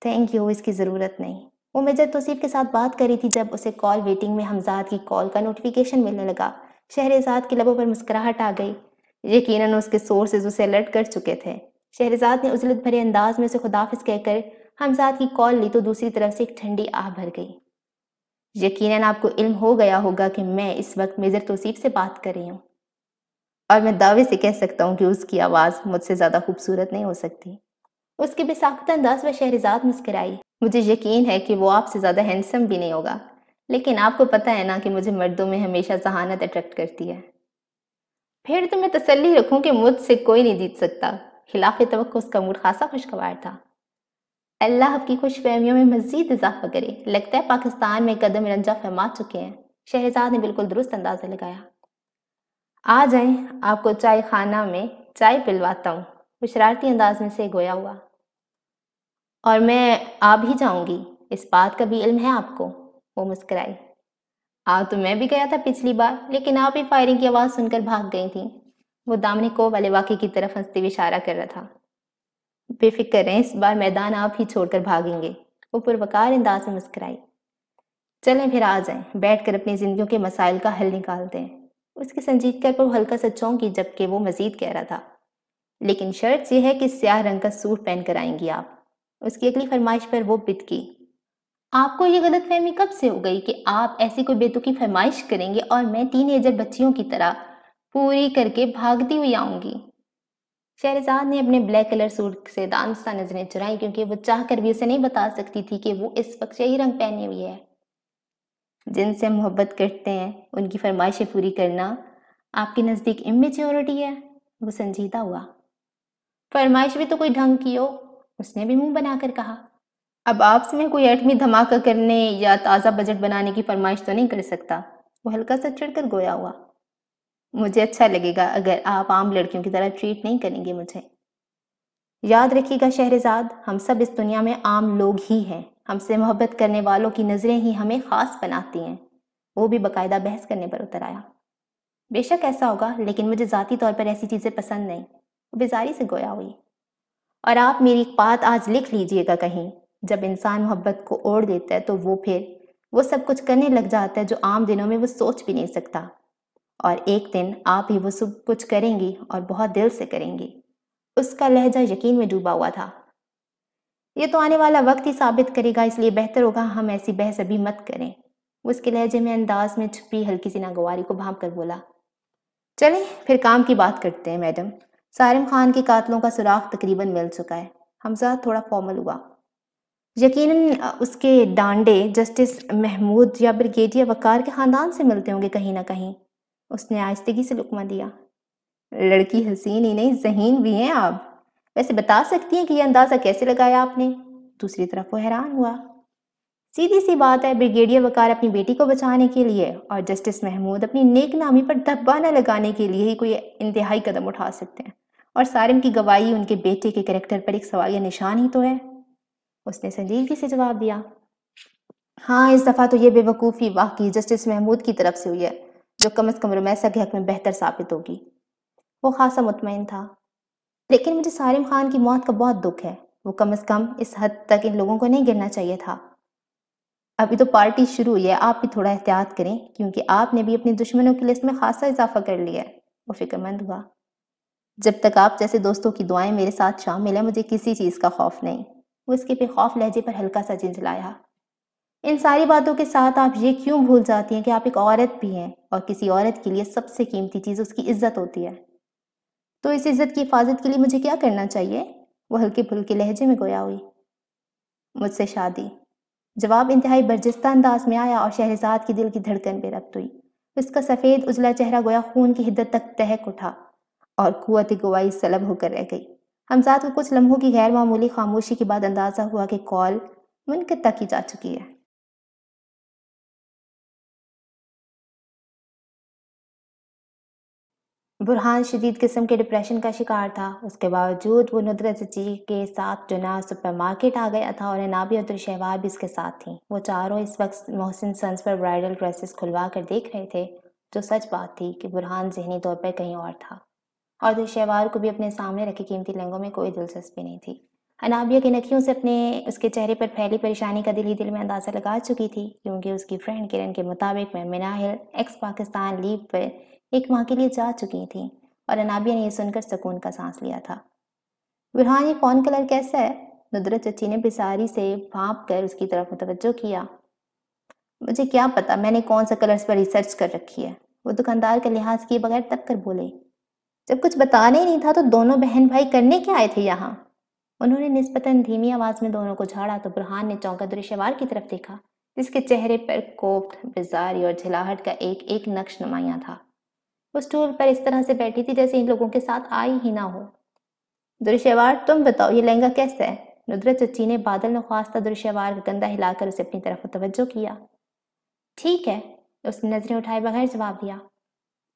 थैंक यू इसकी ज़रूरत नहीं वो मेजर तोसीफ के साथ बात करी थी जब उसे कॉल वेटिंग में हमजाद की कॉल का नोटिफिकेशन मिलने लगा शहरजाद के लबों पर मुस्कराहट आ गई यकीनन उसके सोर्सेज उसे अलर्ट कर चुके थे शहरजाद ने उजलत भरे अंदाज में उसे खुदाफिस कहकर हमजाद की कॉल ली तो दूसरी तरफ से एक ठंडी आह भर गई यकीनन आपको इल्म हो गया होगा कि मैं इस वक्त मेजर तोसीफ से बात कर रही हूँ और मैं दावे से कह सकता हूँ कि उसकी आवाज़ मुझसे ज़्यादा खूबसूरत नहीं हो सकती उसके बेसाख्त अंदाज व शहरजाद मुस्कराई मुझे यकीन है कि वो आपसे ज़्यादा हैंडसम भी नहीं होगा लेकिन आपको पता है ना कि मुझे मर्दों में हमेशा जहानत अट्रैक्ट करती है फिर तो मैं तसली रखूं कि मुझसे कोई नहीं जीत सकता खिलाफ तो उसका मूड खासा खुशगवार था अल्लाह की खुश फहमियों में मजीद इजाफा करे लगता है पाकिस्तान में कदम रंजा फहमा चुके हैं शहजाद ने बिल्कुल दुरुस्त अंदाज़ा लगाया आ जाए आपको चाय खाना में चाय पिलवाता हूँ वो शरारती अंदाज में से गोया हुआ और मैं आ भी जाऊंगी इस बात का भी इल्म है आपको वो मुस्कराई आ तो मैं भी गया था पिछली बार लेकिन आप ही फायरिंग की आवाज़ सुनकर भाग गई थी वो दामने को वाले वाक्य की तरफ हंसते हुए इशारा कर रहा था बेफिक्र रहें इस बार मैदान आप ही छोड़कर भागेंगे वो पुरवकार अंदाज में मुस्कराई चलें फिर आ जाएं बैठकर अपनी जिंदगियों के मसाइल का हल निकालते हैं उसकी कर पर हल्का सा चौंकी जबकि वो मजीद कह रहा था लेकिन शर्त यह है कि स्याह रंग का सूट पहन कर आएंगी आप उसकी अगली फरमाइश पर वो बितकी आपको ये गलत फहमी कब से हो गई कि आप ऐसी कोई बेतुकी फरमाइश करेंगे और मैं एजर बच्चियों की तरह पूरी करके भागती हुई आऊँगी शहरजाद ने अपने ब्लैक कलर सूट से दानस्ता नजरें चुराई क्योंकि वो चाह कर भी उसे नहीं बता सकती थी कि वो इस वक्त यही रंग पहने हुई है जिनसे मोहब्बत करते हैं उनकी फरमाइशें पूरी करना आपके नज़दीक इमेच्योरिटी है वो संजीदा हुआ फरमाइश भी तो कोई ढंग की हो उसने भी मुंह बनाकर कहा अब आपसे मैं कोई एटमी धमाका करने या ताज़ा बजट बनाने की फरमाइश तो नहीं कर सकता वो हल्का सा चढ़कर गोया हुआ मुझे अच्छा लगेगा अगर आप आम लड़कियों की तरह ट्रीट नहीं करेंगे मुझे याद रखिएगा शहरजाद हम सब इस दुनिया में आम लोग ही हैं हमसे मोहब्बत करने वालों की नज़रें ही हमें ख़ास बनाती हैं वो भी बाकायदा बहस करने पर उतर आया बेशक ऐसा होगा लेकिन मुझे ज़ाती तौर पर ऐसी चीज़ें पसंद नहीं वो बेजारी से गोया हुई और आप मेरी बात आज लिख लीजिएगा कहीं जब इंसान मोहब्बत को ओढ़ देता है तो वो फिर वो सब कुछ करने लग जाता है जो आम दिनों में वो सोच भी नहीं सकता और एक दिन आप ही वो सब कुछ करेंगी और बहुत दिल से करेंगी उसका लहजा यकीन में डूबा हुआ था ये तो आने वाला वक्त ही साबित करेगा इसलिए बेहतर होगा हम ऐसी बहस अभी मत करें उसके लहजे में अंदाज में छुपी हल्की सी नागवारी को भाप कर बोला चलें फिर काम की बात करते हैं मैडम सारिम खान के कातलों का सुराख तकरीबन मिल चुका है हमजा थोड़ा फॉर्मल हुआ यकीनन उसके डांडे जस्टिस महमूद या ब्रिगेडियर वकार के ख़ानदान से मिलते होंगे कहीं ना कहीं उसने आयस्तगी से लुकमा दिया लड़की हसीन ही नहीं जहीन भी हैं आप वैसे बता सकती हैं कि यह अंदाज़ा कैसे लगाया आपने दूसरी तरफ वो हैरान हुआ सीधी सी बात है ब्रिगेडियर वकार अपनी बेटी को बचाने के लिए और जस्टिस महमूद अपनी नेक नामी पर धब्बा न लगाने के लिए ही कोई इंतहाई कदम उठा सकते हैं और सारिम की गवाही उनके बेटे के करेक्टर पर एक सवाल या निशान ही तो है उसने संजीदगी से जवाब दिया हाँ इस दफ़ा तो ये बेवकूफ़ी वाकई जस्टिस महमूद की तरफ से हुई है जो कम अज़ कम रोमैसा के हक में बेहतर साबित होगी वो खासा मुतमिन था लेकिन मुझे सारिम खान की मौत का बहुत दुख है वो कम अज़ कम इस हद तक इन लोगों को नहीं गिरना चाहिए था अभी तो पार्टी शुरू हुई है आप भी थोड़ा एहतियात करें क्योंकि आपने भी अपने दुश्मनों की लिस्ट में खासा इजाफा कर लिया है वो फिक्रमंद हुआ जब तक आप जैसे दोस्तों की दुआएं मेरे साथ शामिल है मुझे किसी चीज़ का खौफ नहीं वो इसके बेखौफ लहजे पर हल्का सा झिझलाया इन सारी बातों के साथ आप ये क्यों भूल जाती हैं कि आप एक औरत भी हैं और किसी औरत के लिए सबसे कीमती चीज़ उसकी इज्जत होती है तो इस इज्जत की हिफाजत के लिए मुझे क्या करना चाहिए वो हल्के फुल्के लहजे में गोया हुई मुझसे शादी जवाब इंतहाई बर्जिस्ता अंदाज में आया और शहरजाद के दिल की धड़कन रब्त हुई उसका सफ़ेद उजला चेहरा गोया खून की हिद्दत तक तहक उठा और कुत गवाई सलब होकर रह गई हमजाद को कुछ लम्हों की गैर मामूली खामोशी के बाद अंदाज़ा हुआ कि कॉल मुनकता की जा चुकी है बुरहान शदीद किस्म के डिप्रेशन का शिकार था उसके बावजूद वो नुदरत जी के साथ जुना सुपर मार्केट आ गया था और नाबी और शहवार भी इसके साथ थी वो चारों इस वक्त मोहसिन सन्स पर ब्राइडल ड्रेसेस खुलवा कर देख रहे थे जो सच बात थी कि बुरहान जहनी तौर पर कहीं और था और दुशवार को भी अपने सामने रखे कीमती लहंगों में कोई दिलचस्पी नहीं थी अनाबिया की नखियों से अपने उसके चेहरे पर फैली परेशानी का दिल ही दिल में अंदाज़ा लगा चुकी थी क्योंकि उसकी फ्रेंड किरण के मुताबिक मैं मिनाहिल एक्स पाकिस्तान लीव पर एक माह के लिए जा चुकी थी और अनाबिया ने यह सुनकर सुकून का सांस लिया था बुरहान ये कौन कलर कैसा है नुदरत चची ने बिसारी से भाप कर उसकी तरफ मुतवजो किया मुझे क्या पता मैंने कौन सा कलर्स पर रिसर्च कर रखी है वो दुकानदार के लिहाज किए बगैर तब कर बोले जब कुछ बताने ही नहीं था तो दोनों बहन भाई करने क्या आए थे यहाँ उन्होंने निस्पतन धीमी आवाज में दोनों को झाड़ा तो बुरहान ने चौंका दृश्यवार की तरफ देखा जिसके चेहरे पर कोफ्त बिजारी और झिलाहट का एक एक नक्श नुमाया था वो स्टूल पर इस तरह से बैठी थी जैसे इन लोगों के साथ आई ही ना हो दृश्यवार तुम बताओ ये लहंगा कैसा है नुदरत चची ने बादल नख्वास्ता दृश्यवार गंदा हिलाकर उसे अपनी तरफ तवज्जो किया ठीक है उसने नजरें उठाए बगैर जवाब दिया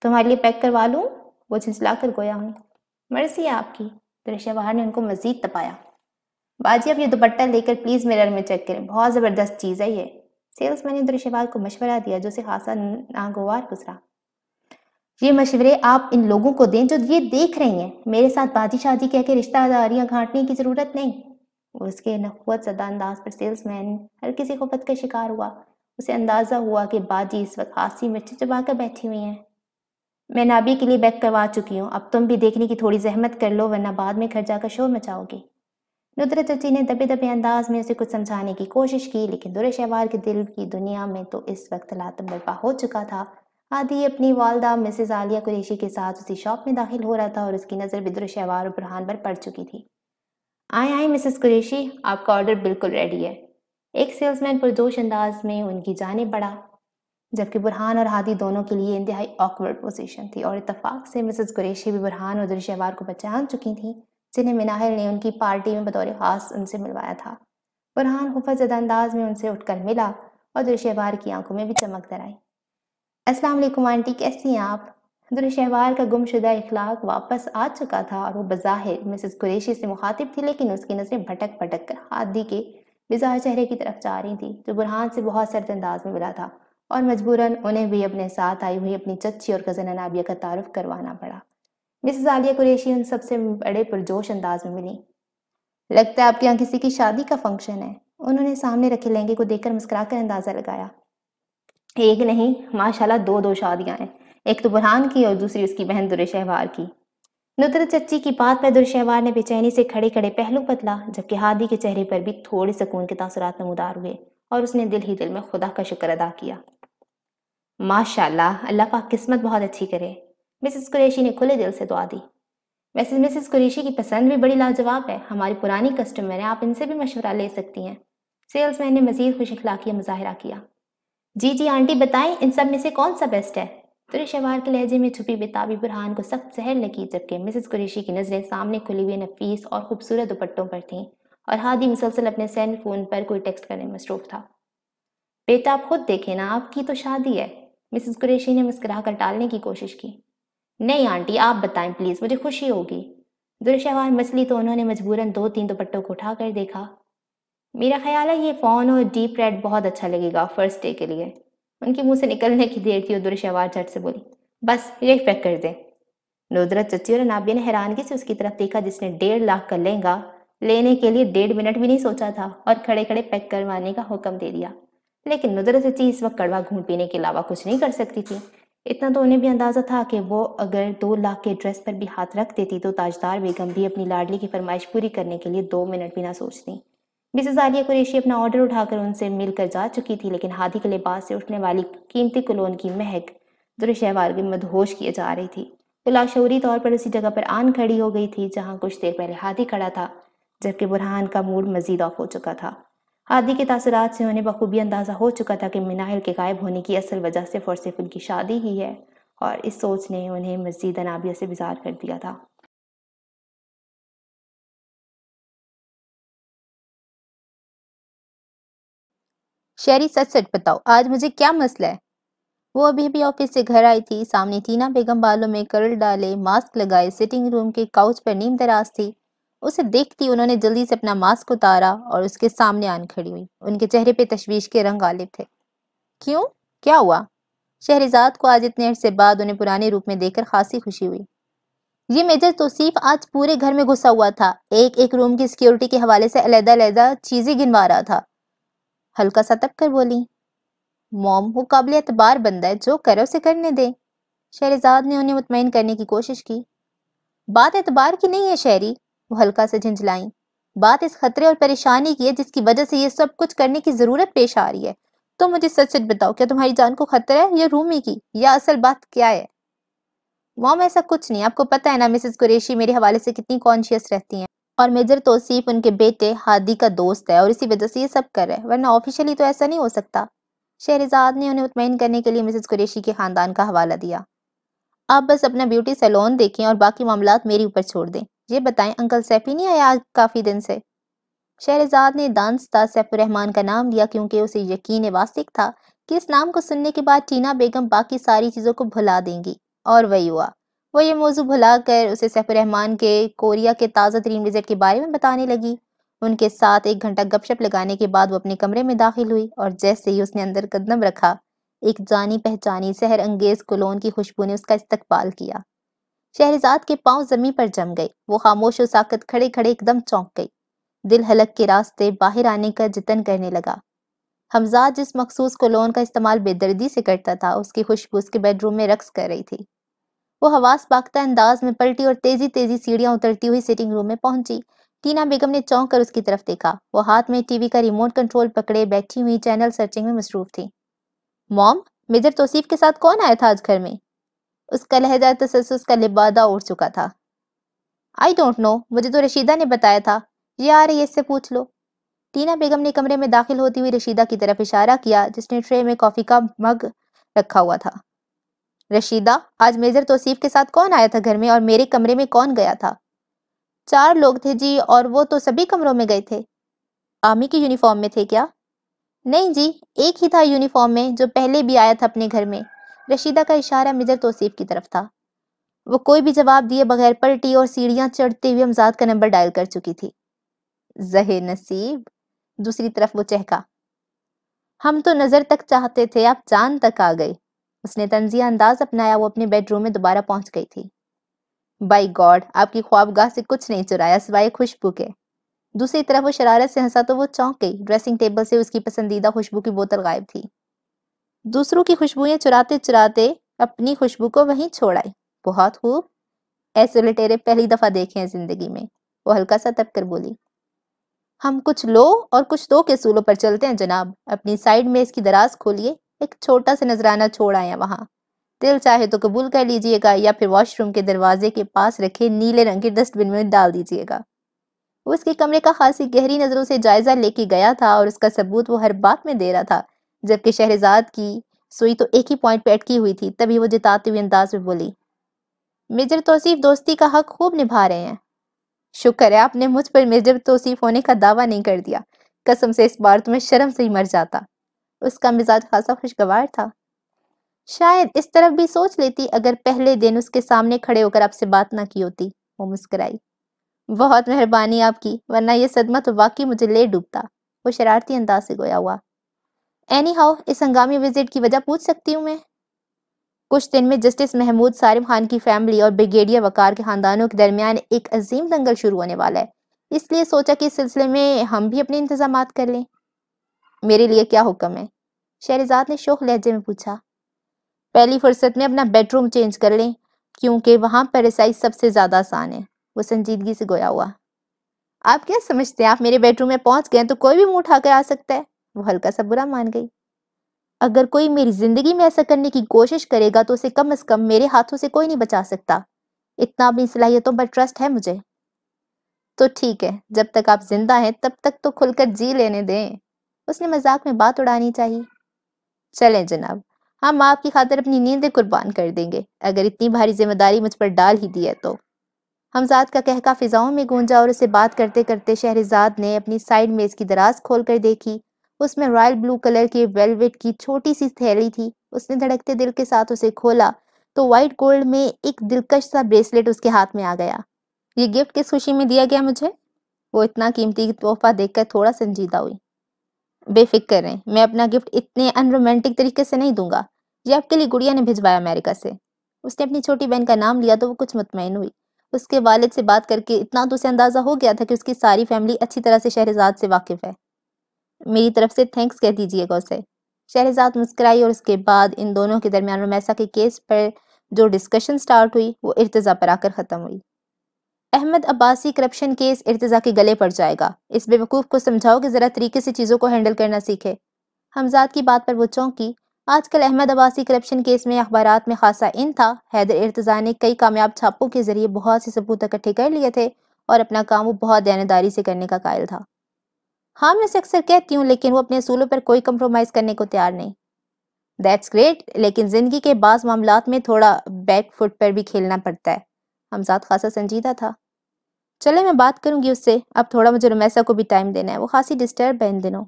तुम्हारे लिए पैक करवा लूँ वो झिझलाकर गोया हुई मर्जी है आपकी दृश्यवाहर ने उनको मजीद तपाया बाजी आप ये दुपट्टा लेकर प्लीज़ मिरर में चेक करें बहुत ज़बरदस्त चीज़ है ये सेल्समैन ने दृश्यवार को मशवरा दिया जो उसे खासा नागवार गुजरा ये मशवरे आप इन लोगों को दें जो ये देख रही हैं मेरे साथ बाजी शादी कह के रिश्तेदारियाँ घाटने की ज़रूरत नहीं उसके नखवत सदा अंदाज पर सेल्समैन हर किसी खुफत का शिकार हुआ उसे अंदाज़ा हुआ कि बाजी इस वक्त हाँसी मिर्ची चबा कर बैठी हुई हैं मैं नाबी के लिए बैक करवा चुकी हूँ अब तुम भी देखने की थोड़ी जहमत कर लो वरना बाद में घर जाकर शोर मचाओगे नुदरत चची ने दबे दबे अंदाज में उसे कुछ समझाने की कोशिश की लेकिन दुरे शहवार के दिल की दुनिया में तो इस वक्त लातम बर्पा हो चुका था आदि अपनी वालदा मिसेज आलिया कुरेशी के साथ उसी शॉप में दाखिल हो रहा था और उसकी नज़र बिदुर शहवार और बुरहान पर पड़ चुकी थी आए आए मिसेस कुरेशी आपका ऑर्डर बिल्कुल रेडी है एक सेल्समैन पुरजोश अंदाज में उनकी जाने बढ़ा जबकि बुरहान और हादी दोनों के लिए इंतहाई ऑकवर्ड पोजीशन थी और इतफाक से मिसेस कुरेशी भी बुरहान और दिलशहवार को पहचान चुकी थी जिन्हें मिनाहिल ने उनकी पार्टी में बतौर खास उनसे मिलवाया था बुरहान खफाजदा अंदाज में उनसे उठकर मिला और दुलशहवार की आंखों में भी चमक दर आई असलम आंटी कैसी हैं आप दुलशहवार का गुमशुदा इखलाक वापस आ चुका था और वो बज़ाहिर मिसेस कुरेशी से मुखातिब थी लेकिन उसकी नज़रें भटक भटक कर हादी के बिजार चेहरे की तरफ जा रही थी जो बुरहान से बहुत सर्द अंदाज में मिला था और मजबूरन उन्हें भी अपने साथ आई हुई अपनी चच्ची और कज़न अनाबिया का तारफ़ करवाना पड़ा मिसेज आलिया कुरेशी उन सबसे बड़े पुरजोश अंदाज में मिली लगता है आपके यहाँ किसी की शादी का फंक्शन है उन्होंने सामने रखे लहंगे को देखकर मुस्कुरा कर अंदाज़ा लगाया एक नहीं माशाल्लाह दो दो शादियां हैं एक तो बुरहान की और दूसरी उसकी बहन दुरशहवार की नुतरत चच्ची की बात पर दुरशहवार ने बेचैनी से खड़े खड़े पहलू बदला जबकि हादी के चेहरे पर भी थोड़े सुकून के तासरात नमूदार हुए और उसने दिल ही दिल में खुदा का शुक्र अदा किया माशाल्लाह अल्लाह पाक किस्मत बहुत अच्छी करे मिसेस कुरैशी ने खुले दिल से दुआ दी वैसे मिसेस कुरैशी की पसंद भी बड़ी लाजवाब है हमारी पुरानी कस्टमर हैं आप इनसे भी मशवरा ले सकती हैं सेल्समैन ने मजीद खुश अखलाकी मुजाहरा किया जी जी आंटी बताएं इन सब में से कौन सा बेस्ट है तुरे शवार के लहजे में छुपी बेताबी बुरहान को सख्त जहर लगी जबकि मिसेस कुरैशी की नज़रें सामने खुली हुई नफीस और खूबसूरत दुपट्टों पर थीं और हादी मुसलसल अपने सेल फोन पर कोई टेक्स्ट करने में मसरूफ था बेटा आप खुद देखें ना आपकी तो शादी है मिसेस कुरेशी ने मुस्कुरा कर टालने की कोशिश की नहीं आंटी आप बताएं प्लीज़ मुझे खुशी होगी दुरशहवार मछली तो उन्होंने मजबूरन दो तीन दुपट्टों को उठा कर देखा मेरा ख्याल है ये फ़ोन और डीप रेड बहुत अच्छा लगेगा फर्स्ट डे के लिए उनके मुंह से निकलने की देर थी और दुरशहवार झट से बोली बस यही पैक कर दें नुदरत चची और नाबी ने हैरानगी से उसकी तरफ देखा जिसने डेढ़ लाख का लहंगा लेने के लिए डेढ़ मिनट भी नहीं सोचा था और खड़े खड़े पैक करवाने का हुक्म दे दिया लेकिन नुदरत चीज़ इस वक्त कड़वा घूंट पीने के अलावा कुछ नहीं कर सकती थी इतना तो उन्हें भी अंदाज़ा था कि वो अगर दो लाख के ड्रेस पर भी हाथ रख देती तो ताजदार बेगम भी अपनी लाडली की फरमाइश पूरी करने के लिए दो मिनट भी ना सोचती मिसेज आलिया कुरेशी अपना ऑर्डर उठाकर उनसे मिलकर जा चुकी थी लेकिन हाथी के लिबास से उठने वाली कीमती कलोन की महक दुरशहवार में मदहोश किए जा रही थी वो शौरी तौर पर उसी जगह पर आन खड़ी हो गई थी जहाँ कुछ देर पहले हाथी खड़ा था जबकि बुरहान का मूड मजीद ऑफ हो चुका था आदि के तासरात से उन्हें बखूबी अंदाज़ा हो चुका था कि मिनाहिल के गायब होने की असल वजह सिर्फ और सिर्फ उनकी शादी ही है और इस सोच ने उन्हें मजीद अनाबिया से बिजार कर दिया था शहरी सच सच बताओ आज मुझे क्या मसला है वो अभी भी ऑफिस से घर आई थी सामने टीना बेगम बालों में करल डाले मास्क लगाए सिटिंग रूम के काउच पर नीम दराज थी उसे देखती उन्होंने जल्दी से अपना मास्क उतारा और उसके सामने आन खड़ी हुई उनके चेहरे पे तशवीश के रंग गालिब थे क्यों क्या हुआ शहरजाद को आज इतने अरसे बाद उन्हें पुराने रूप में देखकर खासी खुशी हुई ये मेजर तोसीफ आज पूरे घर में घुसा हुआ था एक एक रूम की सिक्योरिटी के हवाले से अलहदा अलहदा चीज़ें गिनवा रहा था हल्का सा तक कर बोली मोम वो काबिल एतबार बंदा है जो करो उसे करने दे शहरजाद ने उन्हें मुतमिन करने की कोशिश की बात एतबार की नहीं है शहरी वो हल्का से झिंझलाई बात इस खतरे और परेशानी की है जिसकी वजह से ये सब कुछ करने की जरूरत पेश आ रही है तो मुझे सच सच बताओ क्या तुम्हारी जान को खतरा है या रूमी की या असल बात क्या है मॉम ऐसा कुछ नहीं आपको पता है ना मिसेस कुरेशी मेरे हवाले से कितनी कॉन्शियस रहती हैं और मेजर तोसीफ उनके बेटे हादी का दोस्त है और इसी वजह से ये सब कर रहा है वरना ऑफिशियली तो ऐसा नहीं हो सकता शहरजाद ने उन्हें मुतमिन करने के लिए मिसेस कुरेशी के ख़ानदान का हवाला दिया आप बस अपना ब्यूटी सैलून देखें और बाकी मामला मेरे ऊपर छोड़ दें ये बताएं अंकल सैफी नहीं आया आज काफ़ी दिन से शहरजाद ने दानस्ता सैफुररहमान का नाम लिया क्योंकि उसे यकीन वास्तविक था कि इस नाम को सुनने के बाद टीना बेगम बाकी सारी चीज़ों को भुला देंगी और वही हुआ वो ये मौजू भुला कर उसे सैफुररहमान के कोरिया के ताज़ा तरीन विज़िट के बारे में बताने लगी उनके साथ एक घंटा गपशप लगाने के बाद वो अपने कमरे में दाखिल हुई और जैसे ही उसने अंदर कदम रखा एक जानी पहचानी सहर अंगेज कलोन की खुशबू ने उसका इस्तकबाल किया शहरजाद के पांव जमीन पर जम गए वो खामोश साकत खड़े खड़े एकदम चौंक गई दिल हलक के रास्ते बाहर आने का जतन करने लगा हमजाद जिस मखसूस कोलोन का इस्तेमाल बेदर्दी से करता था उसकी खुशबू उसके बेडरूम में रक्स कर रही थी वो हवास बागता अंदाज में पलटी और तेजी तेजी सीढ़ियां उतरती हुई सिटिंग रूम में पहुंची टीना बेगम ने चौंक कर उसकी तरफ देखा वो हाथ में टीवी का रिमोट कंट्रोल पकड़े बैठी हुई चैनल सर्चिंग में मसरूफ थी मॉम मेजर तोसीफ के साथ कौन आया था आज घर में उसका लहजा तसलसल तो का लिबादा उड़ चुका था आई डोंट नो मुझे तो रशीदा ने बताया था ये आ रही है इससे पूछ लो टीना बेगम ने कमरे में दाखिल होती हुई रशीदा की तरफ इशारा किया जिसने ट्रे में कॉफ़ी का मग रखा हुआ था रशीदा आज मेजर तोसीफ के साथ कौन आया था घर में और मेरे कमरे में कौन गया था चार लोग थे जी और वो तो सभी कमरों में गए थे आर्मी की यूनिफॉर्म में थे क्या नहीं जी एक ही था यूनिफॉर्म में जो पहले भी आया था अपने घर में रशीदा का इशारा मिजर तोसीफ की तरफ था वो कोई भी जवाब दिए बगैर पलटी और सीढ़ियां चढ़ते हुए हमजाद का नंबर डायल कर चुकी थी जहे नसीब दूसरी तरफ वो चहका हम तो नज़र तक चाहते थे आप जान तक आ गए उसने तंजिया अंदाज अपनाया वो अपने बेडरूम में दोबारा पहुंच गई थी बाई गॉड आपकी ख्वाबगाह से कुछ नहीं चुराया सिवाय खुशबू के दूसरी तरफ वो शरारत से हंसा तो वो चौंक गई ड्रेसिंग टेबल से उसकी पसंदीदा खुशबू की बोतल गायब थी दूसरों की खुशबुएं चुराते चुराते अपनी खुशबू को वहीं छोड़ आई बहुत खूब ऐसे लटेरे पहली दफा देखे हैं जिंदगी में वो हल्का सा तब कर बोली हम कुछ लो और कुछ दो के सूलों पर चलते हैं जनाब अपनी साइड में इसकी दराज खोलिए एक छोटा सा नजराना छोड़ आए वहां दिल चाहे तो कबूल कर लीजिएगा या फिर वॉशरूम के दरवाजे के पास रखे नीले रंग के डस्टबिन में डाल दीजिएगा वो उसके कमरे का खासी गहरी नजरों से जायजा लेके गया था और उसका सबूत वो हर बात में दे रहा था जबकि शहरजाद की सुई तो एक ही पॉइंट पे अटकी हुई थी तभी वो जिताते हुए अंदाज में बोली मेजर तोसीफ दोस्ती का हक खूब निभा रहे हैं शुक्र है आपने मुझ पर मेजर तोसीफ होने का दावा नहीं कर दिया कसम से इस बार तुम्हें शर्म से ही मर जाता उसका मिजाज खासा खुशगवार था शायद इस तरफ भी सोच लेती अगर पहले दिन उसके सामने खड़े होकर आपसे बात ना की होती वो मुस्कुराई बहुत मेहरबानी आपकी वरना यह सदमा तो वाकई मुझे ले डूबता वो शरारती अंदाज से गोया हुआ एनी हाउ इस हंगामी विजिट की वजह पूछ सकती हूँ मैं कुछ दिन में जस्टिस महमूद सारिम खान की फैमिली और ब्रिगेडियर वकार के खानदानों के दरमियान एक अजीम दंगल शुरू होने वाला है इसलिए सोचा कि इस सिलसिले में हम भी अपने इंतजाम कर लें मेरे लिए क्या हुक्म है शहरजाद ने शोक लहजे में पूछा पहली फुर्सत में अपना बेडरूम चेंज कर लें क्योंकि वहाँ पर रसाई सबसे ज़्यादा आसान है वो संजीदगी से गोया हुआ आप क्या समझते हैं आप मेरे बेडरूम में पहुँच गए तो कोई भी मुँह उठा कर आ सकता है वो हल्का सा बुरा मान गई अगर कोई मेरी जिंदगी में ऐसा करने की कोशिश करेगा तो उसे कम अज कम मेरे हाथों से कोई नहीं बचा सकता इतना अपनी सलाहियतों पर ट्रस्ट है मुझे तो ठीक है जब तक आप जिंदा हैं तब तक तो खुलकर जी लेने दें उसने मजाक में बात उड़ानी चाहिए चलें जनाब हम आपकी खातर अपनी नींदें कुर्बान कर देंगे अगर इतनी भारी जिम्मेदारी मुझ पर डाल ही दी है तो हमजाद का कहका फिजाओं में गूंजा और उसे बात करते करते शहरजाद ने अपनी साइड मेज की दराज खोल कर देखी उसमें रॉयल ब्लू कलर के वेलवेट की छोटी सी थैली थी उसने धड़कते दिल के साथ उसे खोला तो वाइट गोल्ड में एक दिलकश सा ब्रेसलेट उसके हाथ में आ गया ये गिफ्ट किस खुशी में दिया गया मुझे वो इतना कीमती तोहफा देखकर थोड़ा संजीदा हुई बेफिक्र रहें मैं अपना गिफ्ट इतने अनरोमांटिक तरीके से नहीं दूंगा ये आपके लिए गुड़िया ने भिजवाया अमेरिका से उसने अपनी छोटी बहन का नाम लिया तो वो कुछ मुतमिन हुई उसके वालिद से बात करके इतना तो उसे अंदाज़ा हो गया था कि उसकी सारी फैमिली अच्छी तरह से शहरजाद से वाकिफ़ है मेरी तरफ से थैंक्स कह दीजिएगा उसे शहजाद मुस्कराई और उसके बाद इन दोनों के दरमियान रोमैसा के केस पर जो डिस्कशन स्टार्ट हुई वो इर्तज़ा पर आकर ख़त्म हुई अहमद अब्बासी करप्शन केस इर्तज़ा के गले पड़ जाएगा इस बेवकूफ़ को समझाओ कि ज़रा तरीके से चीज़ों को हैंडल करना सीखे हमजाद की बात पर वो चौंकी आजकल अहमद अब्बासी करप्शन केस में अखबार में खासा इन था हैदर इर्तज़ा ने कई कामयाब छापों के ज़रिए बहुत से सबूत इकट्ठे कर लिए थे और अपना काम वो बहुत दयानदारी से करने का कायल था हाँ मैं उसे अक्सर कहती हूँ लेकिन वो अपने असूलों पर कोई कंप्रोमाइज़ करने को तैयार नहीं दैट्स ग्रेट लेकिन ज़िंदगी के बाद मामला में थोड़ा बैक फुट पर भी खेलना पड़ता है हमजाद खासा संजीदा था चले मैं बात करूंगी उससे अब थोड़ा मुझे रुमैसा को भी टाइम देना है वो खासी डिस्टर्ब है इन दिनों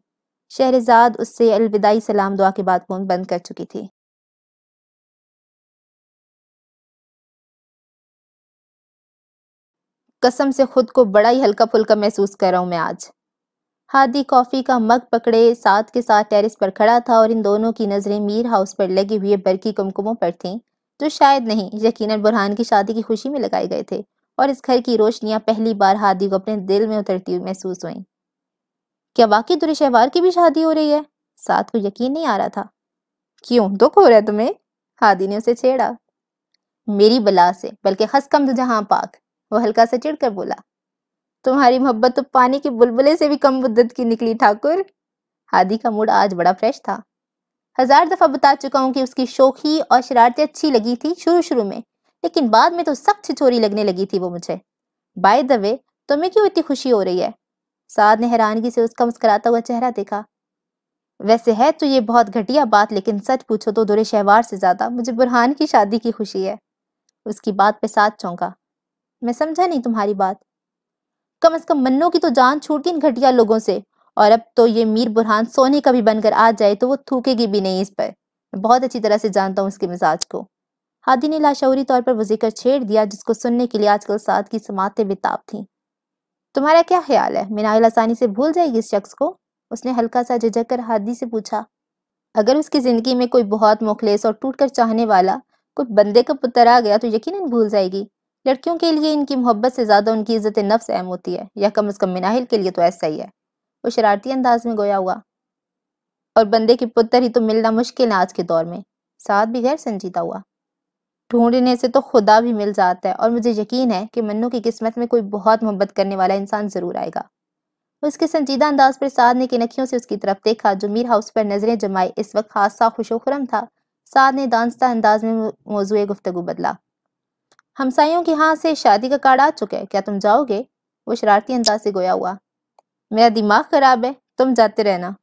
शहरजाद उससे अलविदाई सलाम दुआ के बाद फ़ोन बंद कर चुकी थी कसम से खुद को बड़ा ही हल्का फुल्का महसूस कर रहा हूँ मैं आज हादी कॉफ़ी का मग पकड़े साथ के साथ टेरिस पर खड़ा था और इन दोनों की नज़रें मीर हाउस पर लगे हुए बरकी कुमकुमों पर थीं जो शायद नहीं यकीनन बुरहान की शादी की खुशी में लगाए गए थे और इस घर की रोशनियां पहली बार हादी को अपने दिल में उतरती हुई महसूस हुई क्या वाकई दुरशहवार की भी शादी हो रही है साथ को यकीन नहीं आ रहा था क्यों दुख हो रहा है तुम्हें हादी ने उसे छेड़ा मेरी बला से बल्कि हसकम तो जहां पाक वो हल्का से चिड़कर बोला तुम्हारी मोहब्बत तो पानी के बुलबुले से भी कम मुद्दत की निकली ठाकुर हादी का मूड आज बड़ा फ्रेश था हजार दफा बता चुका हूँ कि उसकी शोखी और शरारती अच्छी लगी थी शुरू शुरू में लेकिन बाद में तो सख्त छिछोरी लगने लगी थी वो मुझे बाय द वे तुम्हें क्यों इतनी खुशी हो रही है साद ने हैरानगी से उसका मुस्कराता हुआ चेहरा देखा वैसे है तो ये बहुत घटिया बात लेकिन सच पूछो तो दुरे शहवार से ज्यादा मुझे बुरहान की शादी की खुशी है उसकी बात पे साथ चौंका मैं समझा नहीं तुम्हारी बात कम अज कम मन्नों की तो जान छूटती इन घटिया लोगों से और अब तो ये मीर बुरहान सोने का भी बनकर आ जाए तो वो थूकेगी भी नहीं इस पर बहुत अच्छी तरह से जानता हूँ इसके मिजाज को हादी ने लाशौरी तौर पर वो जिक्र छेड़ दिया जिसको सुनने के लिए आजकल साद की समातें बेताब थी तुम्हारा क्या ख्याल है मिनाइल आसानी से भूल जाएगी इस शख्स को उसने हल्का सा झिझक कर हादी से पूछा अगर उसकी ज़िंदगी में कोई बहुत मुखलेस और टूट कर चाहने वाला कोई बंदे का पुत्र आ गया तो यकीन भूल जाएगी लड़कियों के लिए इनकी मोहब्बत से ज़्यादा उनकी इज्जत नफ्स अहम होती है या कम अज़ कम मिनाहिल के लिए तो ऐसा ही है वो शरारती अंदाज में गोया हुआ और बंदे के पुत्र ही तो मिलना मुश्किल है आज के दौर में साथ भी गैर संजीदा हुआ ढूंढने से तो खुदा भी मिल जाता है और मुझे यकीन है कि मन्नू की किस्मत में कोई बहुत मोहब्बत करने वाला इंसान ज़रूर आएगा उसके संजीदा अंदाज पर साध ने नखियों से उसकी तरफ देखा जो मीर हाउस पर नजरें जमाई इस वक्त हादसा खुशोखरम था साध ने दानस्ता अंदाज में मौजूद गुफ्तगु बदला हमसायों के हाथ से शादी का कार्ड आ चुका है क्या तुम जाओगे वो शरारती अंदाज से गोया हुआ मेरा दिमाग खराब है तुम जाते रहना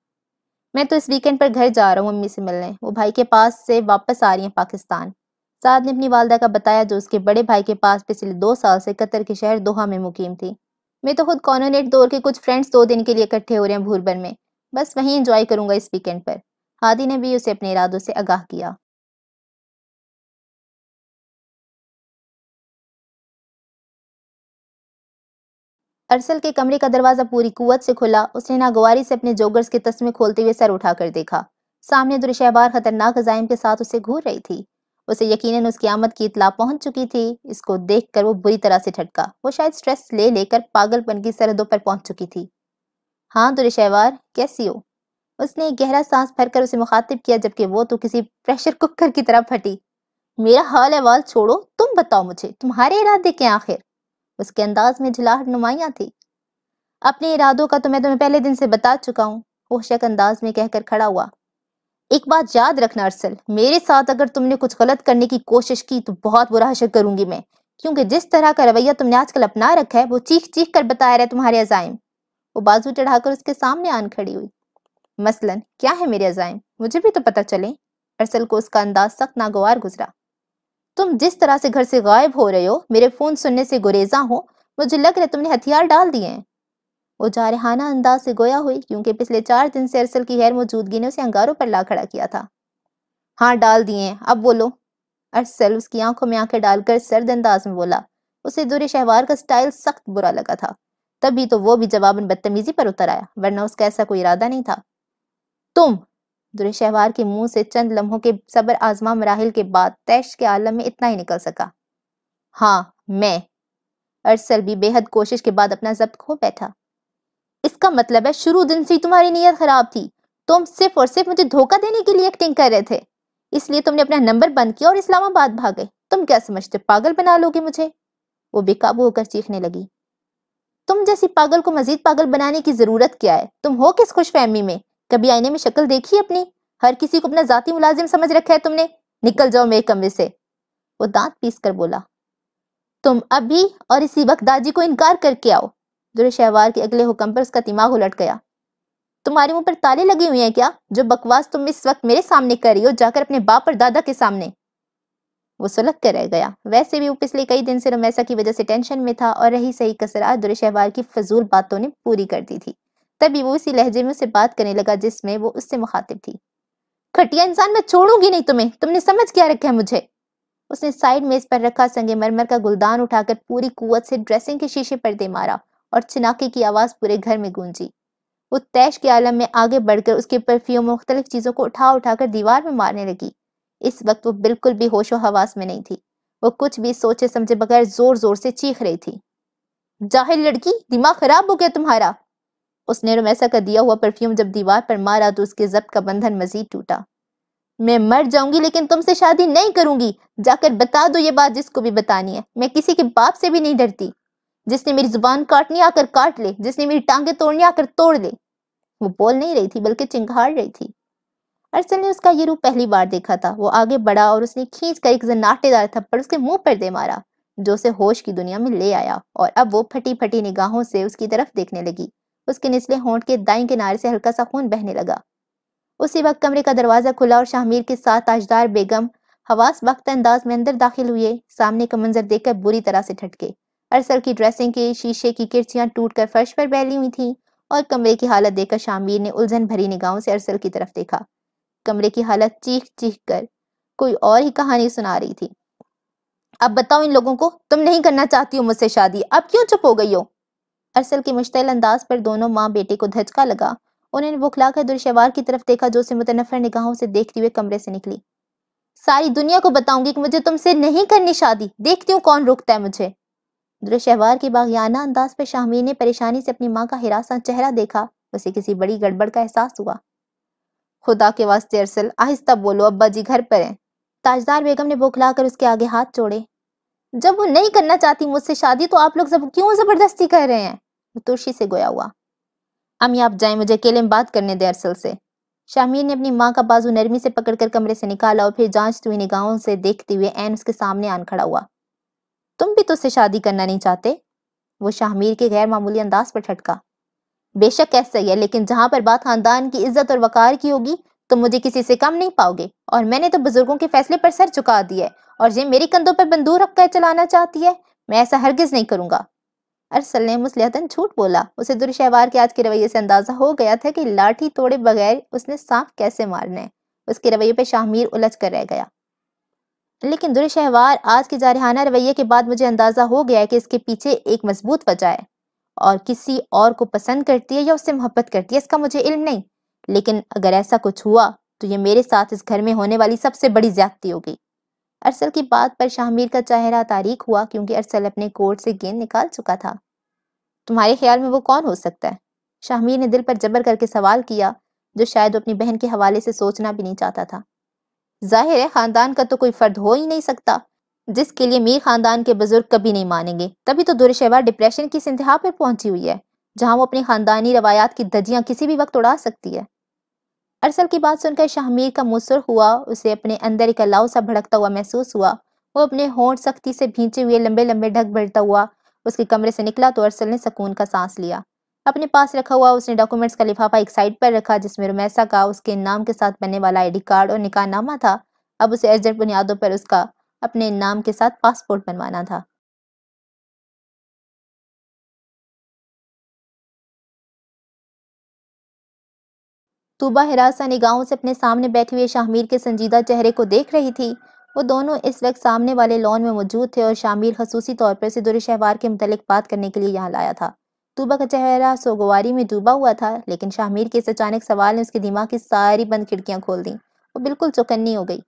मैं तो इस वीकेंड पर घर जा रहा हूँ मम्मी से मिलने वो भाई के पास से वापस आ रही हैं पाकिस्तान साद ने अपनी वालदा का बताया जो उसके बड़े भाई के पास पिछले दो साल से कतर के शहर दोहा में मुकीम थी मैं तो खुद कॉनोनेट दौर के कुछ फ्रेंड्स दो दिन के लिए इकट्ठे हो रहे हैं भूरबन में बस वहीं इंजॉय करूंगा इस वीकेंड पर हादी ने भी उसे अपने इरादों से आगाह किया अरसल के कमरे का दरवाजा पूरी कुत से खुला उसने नागवारी से अपने जोगर्स के तस्मे खोलते हुए सर उठाकर देखा सामने दुरशहबार खतरनाक अजाइम के साथ उसे घूर रही थी उसे यकीनन उसकी आमद की इतला पहुंच चुकी थी इसको देखकर वो बुरी तरह से ठटका वो शायद स्ट्रेस ले लेकर पागलपन की सरहदों पर पहुंच चुकी थी हाँ दुरशहवार कैसी हो उसने एक गहरा सांस भरकर उसे मुखातिब किया जबकि वो तो किसी प्रेशर कुकर की तरह फटी मेरा हाल अहवाल छोड़ो तुम बताओ मुझे तुम्हारे इरादे क्या आखिर उसके अंदाज में झुलाहट नुमाया थी अपने इरादों का तो मैं तुम्हें पहले दिन से बता चुका हूँ वो शक अंदाज में कहकर खड़ा हुआ एक बात याद रखना अरसल मेरे साथ अगर तुमने कुछ गलत करने की कोशिश की तो बहुत बुरा शक करूंगी मैं क्योंकि जिस तरह का रवैया तुमने आजकल अपना रखा है वो चीख चीख कर बताया रहा है तुम्हारे अजायम वो बाजू चढ़ाकर उसके सामने आन खड़ी हुई मसलन क्या है मेरे अजायम मुझे भी तो पता चले अरसल को उसका अंदाज सख्त नागवार गुजरा तुम जिस तरह से घर से गायब हो रहे हो मेरे फोन सुनने से गुरेजा हो मुझे लग रहा है तुमने हथियार डाल दिए हैं वो जारहाना अंदाज से गोया हुई क्योंकि पिछले चार दिन से अरसल की गैर मौजूदगी ने उसे अंगारों पर ला खड़ा किया था हाँ डाल दिए हैं अब बोलो अरसल उसकी आंखों में आंखें डालकर सर्द अंदाज में बोला उसे दूरी शहवार का स्टाइल सख्त बुरा लगा था तभी तो वो भी जवाबन बदतमीजी पर उतर आया वरना उसका ऐसा कोई इरादा नहीं था तुम दुरशहवार के मुंह से चंद लम्हों के सबर आजमा मराहल के बाद तैश के आलम में इतना ही निकल सका हाँ मैं अरसल भी बेहद कोशिश के बाद अपना जब्त खो बैठा इसका मतलब है शुरू दिन से तुम्हारी नीयत खराब थी तुम सिर्फ और सिर्फ मुझे धोखा देने के लिए एक्टिंग कर रहे थे इसलिए तुमने अपना नंबर बंद किया और इस्लामाबाद भाग गए तुम क्या समझते पागल बना लोगे मुझे वो बेकाबू होकर चीखने लगी तुम जैसी पागल को मजीद पागल बनाने की जरूरत क्या है तुम हो किस खुश फहमी में कभी आईने में शक्ल देखी अपनी हर किसी को अपना जाति मुलाजिम समझ रखा है तुमने निकल जाओ मेरे कमरे से वो दांत पीस कर बोला तुम अभी और इसी वक्त दादी को इनकार करके आओ दुरे शहवार के अगले हुक्म पर उसका दिमाग उलट गया तुम्हारे मुंह पर ताले लगे हुए हैं क्या जो बकवास तुम इस वक्त मेरे सामने कर रही हो जाकर अपने बाप और दादा के सामने वो सुलग कर रह गया वैसे भी वो पिछले कई दिन से रोमैसा की वजह से टेंशन में था और रही सही कसरा दुरे शहवार की फजूल बातों ने पूरी कर दी थी तभी वो इसी लहजे में उसे बात करने लगा जिसमें वो उससे मुखातिब थी घटिया इंसान मैं छोड़ूंगी नहीं तुम्हें तुमने समझ क्या रखा है मुझे उसने साइड मेज पर रखा संगे मरमर का गुलदान उठाकर पूरी कुत से ड्रेसिंग के शीशे पर दे मारा और चिनाके की आवाज पूरे घर में गूंजी वो तैश के आलम में आगे बढ़कर उसके परफ्यूम मुख्तलिफ चीज़ों को उठा उठाकर दीवार में मारने लगी इस वक्त वो बिल्कुल भी होशो हवास में नहीं थी वो कुछ भी सोचे समझे बगैर जोर जोर से चीख रही थी जाहिर लड़की दिमाग खराब हो गया तुम्हारा उसने रोमैसा का दिया हुआ परफ्यूम जब दीवार पर मारा तो उसके जब्त का बंधन मजीद टूटा मैं मर जाऊंगी लेकिन तुमसे शादी नहीं करूंगी जाकर बता दो ये बात जिसको भी बतानी है मैं किसी के बाप से भी नहीं डरती जिसने मेरी जुबान काटनी आकर काट ले जिसने मेरी टांगे तोड़नी आकर तोड़ ले वो बोल नहीं रही थी बल्कि चिंघाड़ रही थी अरसल ने उसका ये रूप पहली बार देखा था वो आगे बढ़ा और उसने खींच कर एक जन्नाटेदार थप्पड़ उसके मुंह पर दे मारा जो उसे होश की दुनिया में ले आया और अब वो फटी फटी निगाहों से उसकी तरफ देखने लगी उसके निचले होंठ के दाई किनारे से हल्का सा खून बहने लगा उसी वक्त कमरे का दरवाज़ा खुला और शाहमीर के साथ ताजदार बेगम हवास वक्त अंदाज में अंदर दाखिल हुए सामने का मंजर देखकर बुरी तरह से ठटके अरसल की ड्रेसिंग के शीशे की किरचियां टूट कर फर्श पर बैली हुई थीं और कमरे की हालत देखकर शामीर ने उलझन भरी निगाहों से अरसल की तरफ देखा कमरे की हालत चीख चीख कर कोई और ही कहानी सुना रही थी अब बताओ इन लोगों को तुम नहीं करना चाहती हो मुझसे शादी अब क्यों चुप हो गई हो अरसल के मुश्तल अंदाज पर दोनों माँ बेटे को धचका लगा उन्होंने बुखलाकर दुर्शवार की तरफ देखा जो उसे मुतनफर निगाहों से देखते हुए कमरे से निकली सारी दुनिया को बताऊंगी कि मुझे तुमसे नहीं करनी शादी देखती हूँ कौन रोकता है मुझे दुर्शवार के बागियाना अंदाज पर शाहमीर ने परेशानी से अपनी माँ का हिरासा चेहरा देखा उसे किसी बड़ी गड़बड़ का एहसास हुआ खुदा के वास्ते अरसल आहिस्ता बोलो अब्बा जी घर पर हैं ताजदार बेगम ने बौखला कर उसके आगे हाथ जोड़े जब वो नहीं करना चाहती मुझसे शादी तो आप लोग सब क्यों जबरदस्ती कर रहे हैं तुर्शी तो से गोया हुआ अम्मी आप जाए मुझे अकेले में बात करने दें अरसल से शाहमीर ने अपनी माँ का बाजू नरमी से पकड़कर कमरे से निकाला और फिर जांचती हुई निगाहों से देखते हुए एन उसके सामने आन खड़ा हुआ तुम भी तो उससे शादी करना नहीं चाहते वो शाहमीर के गैर मामूली अंदाज पर ठटका बेशक ऐसा ही है लेकिन जहां पर बात खानदान की इज्जत और वकार की होगी तो मुझे किसी से कम नहीं पाओगे और मैंने तो बुजुर्गों के फैसले पर सर चुका दिया है और ये मेरे कंधों पर बंदूक रखकर चलाना चाहती है मैं ऐसा हरगिज नहीं करूंगा अरसल ने मुसलहतन झूठ बोला उसे दुरशहवार के आज के रवैये से अंदाजा हो गया था कि लाठी तोड़े बगैर उसने सांप कैसे मारना है उसके रवैये पर शाहमीर उलझ कर रह गया लेकिन दुरशहवार आज के जारहाना रवैये के बाद मुझे अंदाजा हो गया कि इसके पीछे एक मजबूत वजह है और किसी और को पसंद करती है या उससे मोहब्बत करती है इसका मुझे इल्म नहीं लेकिन अगर ऐसा कुछ हुआ तो ये मेरे साथ इस घर में होने वाली सबसे बड़ी ज्यादती होगी अरसल की बात पर शाहमीर का चेहरा तारीख हुआ क्योंकि अरसल अपने कोर्ट से गेंद निकाल चुका था तुम्हारे ख्याल में वो कौन हो सकता है शाहमीर ने दिल पर जबर करके सवाल किया जो शायद वो अपनी बहन के हवाले से सोचना भी नहीं चाहता था जाहिर है खानदान का तो कोई फर्द हो ही नहीं सकता जिसके लिए मीर खानदान के बुजुर्ग कभी नहीं मानेंगे तभी तो दुरशहवा डिप्रेशन की इस इंतहा पर पहुंची हुई है जहां वो अपनी खानदानी रवायात की धज्जियां किसी भी वक्त उड़ा सकती है अरसल की बात सुनकर शाहमीर का मुसर हुआ उसे अपने अंदर एक अलाव सा भड़कता हुआ महसूस हुआ वो अपने होंठ सख्ती से भींचे हुए लंबे लंबे ढक भरता हुआ उसके कमरे से निकला तो अरसल ने सकून का सांस लिया अपने पास रखा हुआ उसने डॉक्यूमेंट्स का लिफाफा एक साइड पर रखा जिसमें रोमैसा का उसके नाम के साथ बनने वाला आईडी कार्ड और निकाह नामा था अब उसे अर्जेंट बुनियादों पर उसका अपने नाम के साथ पासपोर्ट बनवाना था तूबा हिरासा निगाहों से अपने सामने बैठे हुए शाहमीर के संजीदा चेहरे को देख रही थी वो दोनों इस वक्त सामने वाले लॉन में मौजूद थे और शामिर खसूसी तौर पर सिदुर शहवार के मतलब बात करने के लिए यहाँ लाया था तूबा का चेहरा सोगवारी में डूबा हुआ था लेकिन शाहमीर के इस अचानक सवाल ने उसके दिमाग की सारी बंद खिड़कियाँ खोल दी वो बिल्कुल चौकन्नी हो गई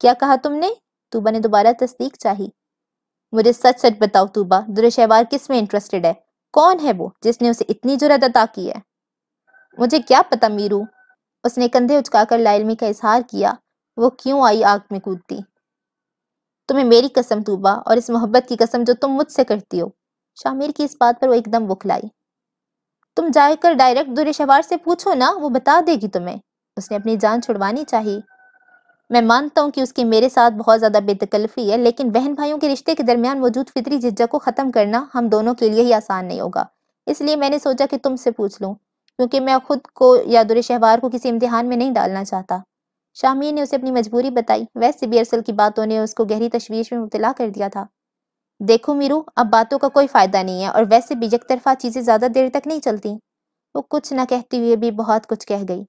क्या कहा तुमने तूबा ने दोबारा तस्दीक चाही मुझे सच सच बताओ तूबा दुर शहवार किस में इंटरेस्टेड है कौन है वो जिसने उसे इतनी जुरत अता की है मुझे क्या पता मीरू उसने कंधे उचकाकर लालमी का इजहार किया वो क्यों आई आग में कूदती तुम्हें मेरी कसम तूबा और इस मोहब्बत की कसम जो तुम मुझसे करती हो शामिर की इस बात पर वो एकदम बुखलाई तुम जाकर डायरेक्ट दुरे शवार से पूछो ना वो बता देगी तुम्हें उसने अपनी जान छुड़वानी चाहिए मैं मानता हूँ कि उसकी मेरे साथ बहुत ज़्यादा बेतकल्फ़ी है लेकिन बहन भाइयों के रिश्ते के दरमियान मौजूद फितरी जिज्जा को ख़त्म करना हम दोनों के लिए ही आसान नहीं होगा इसलिए मैंने सोचा कि तुमसे पूछ लूँ क्योंकि मैं खुद को या दुरे शहवार को किसी इम्तिहान में नहीं डालना चाहता शामी ने उसे अपनी मजबूरी बताई वैसे भी अरसल की बातों ने उसको गहरी तशवीश में मुबला कर दिया था देखो मीरू अब बातों का कोई फ़ायदा नहीं है और वैसे भी तरफा चीज़ें ज़्यादा देर तक नहीं चलती वो कुछ न कहते हुए भी बहुत कुछ कह गई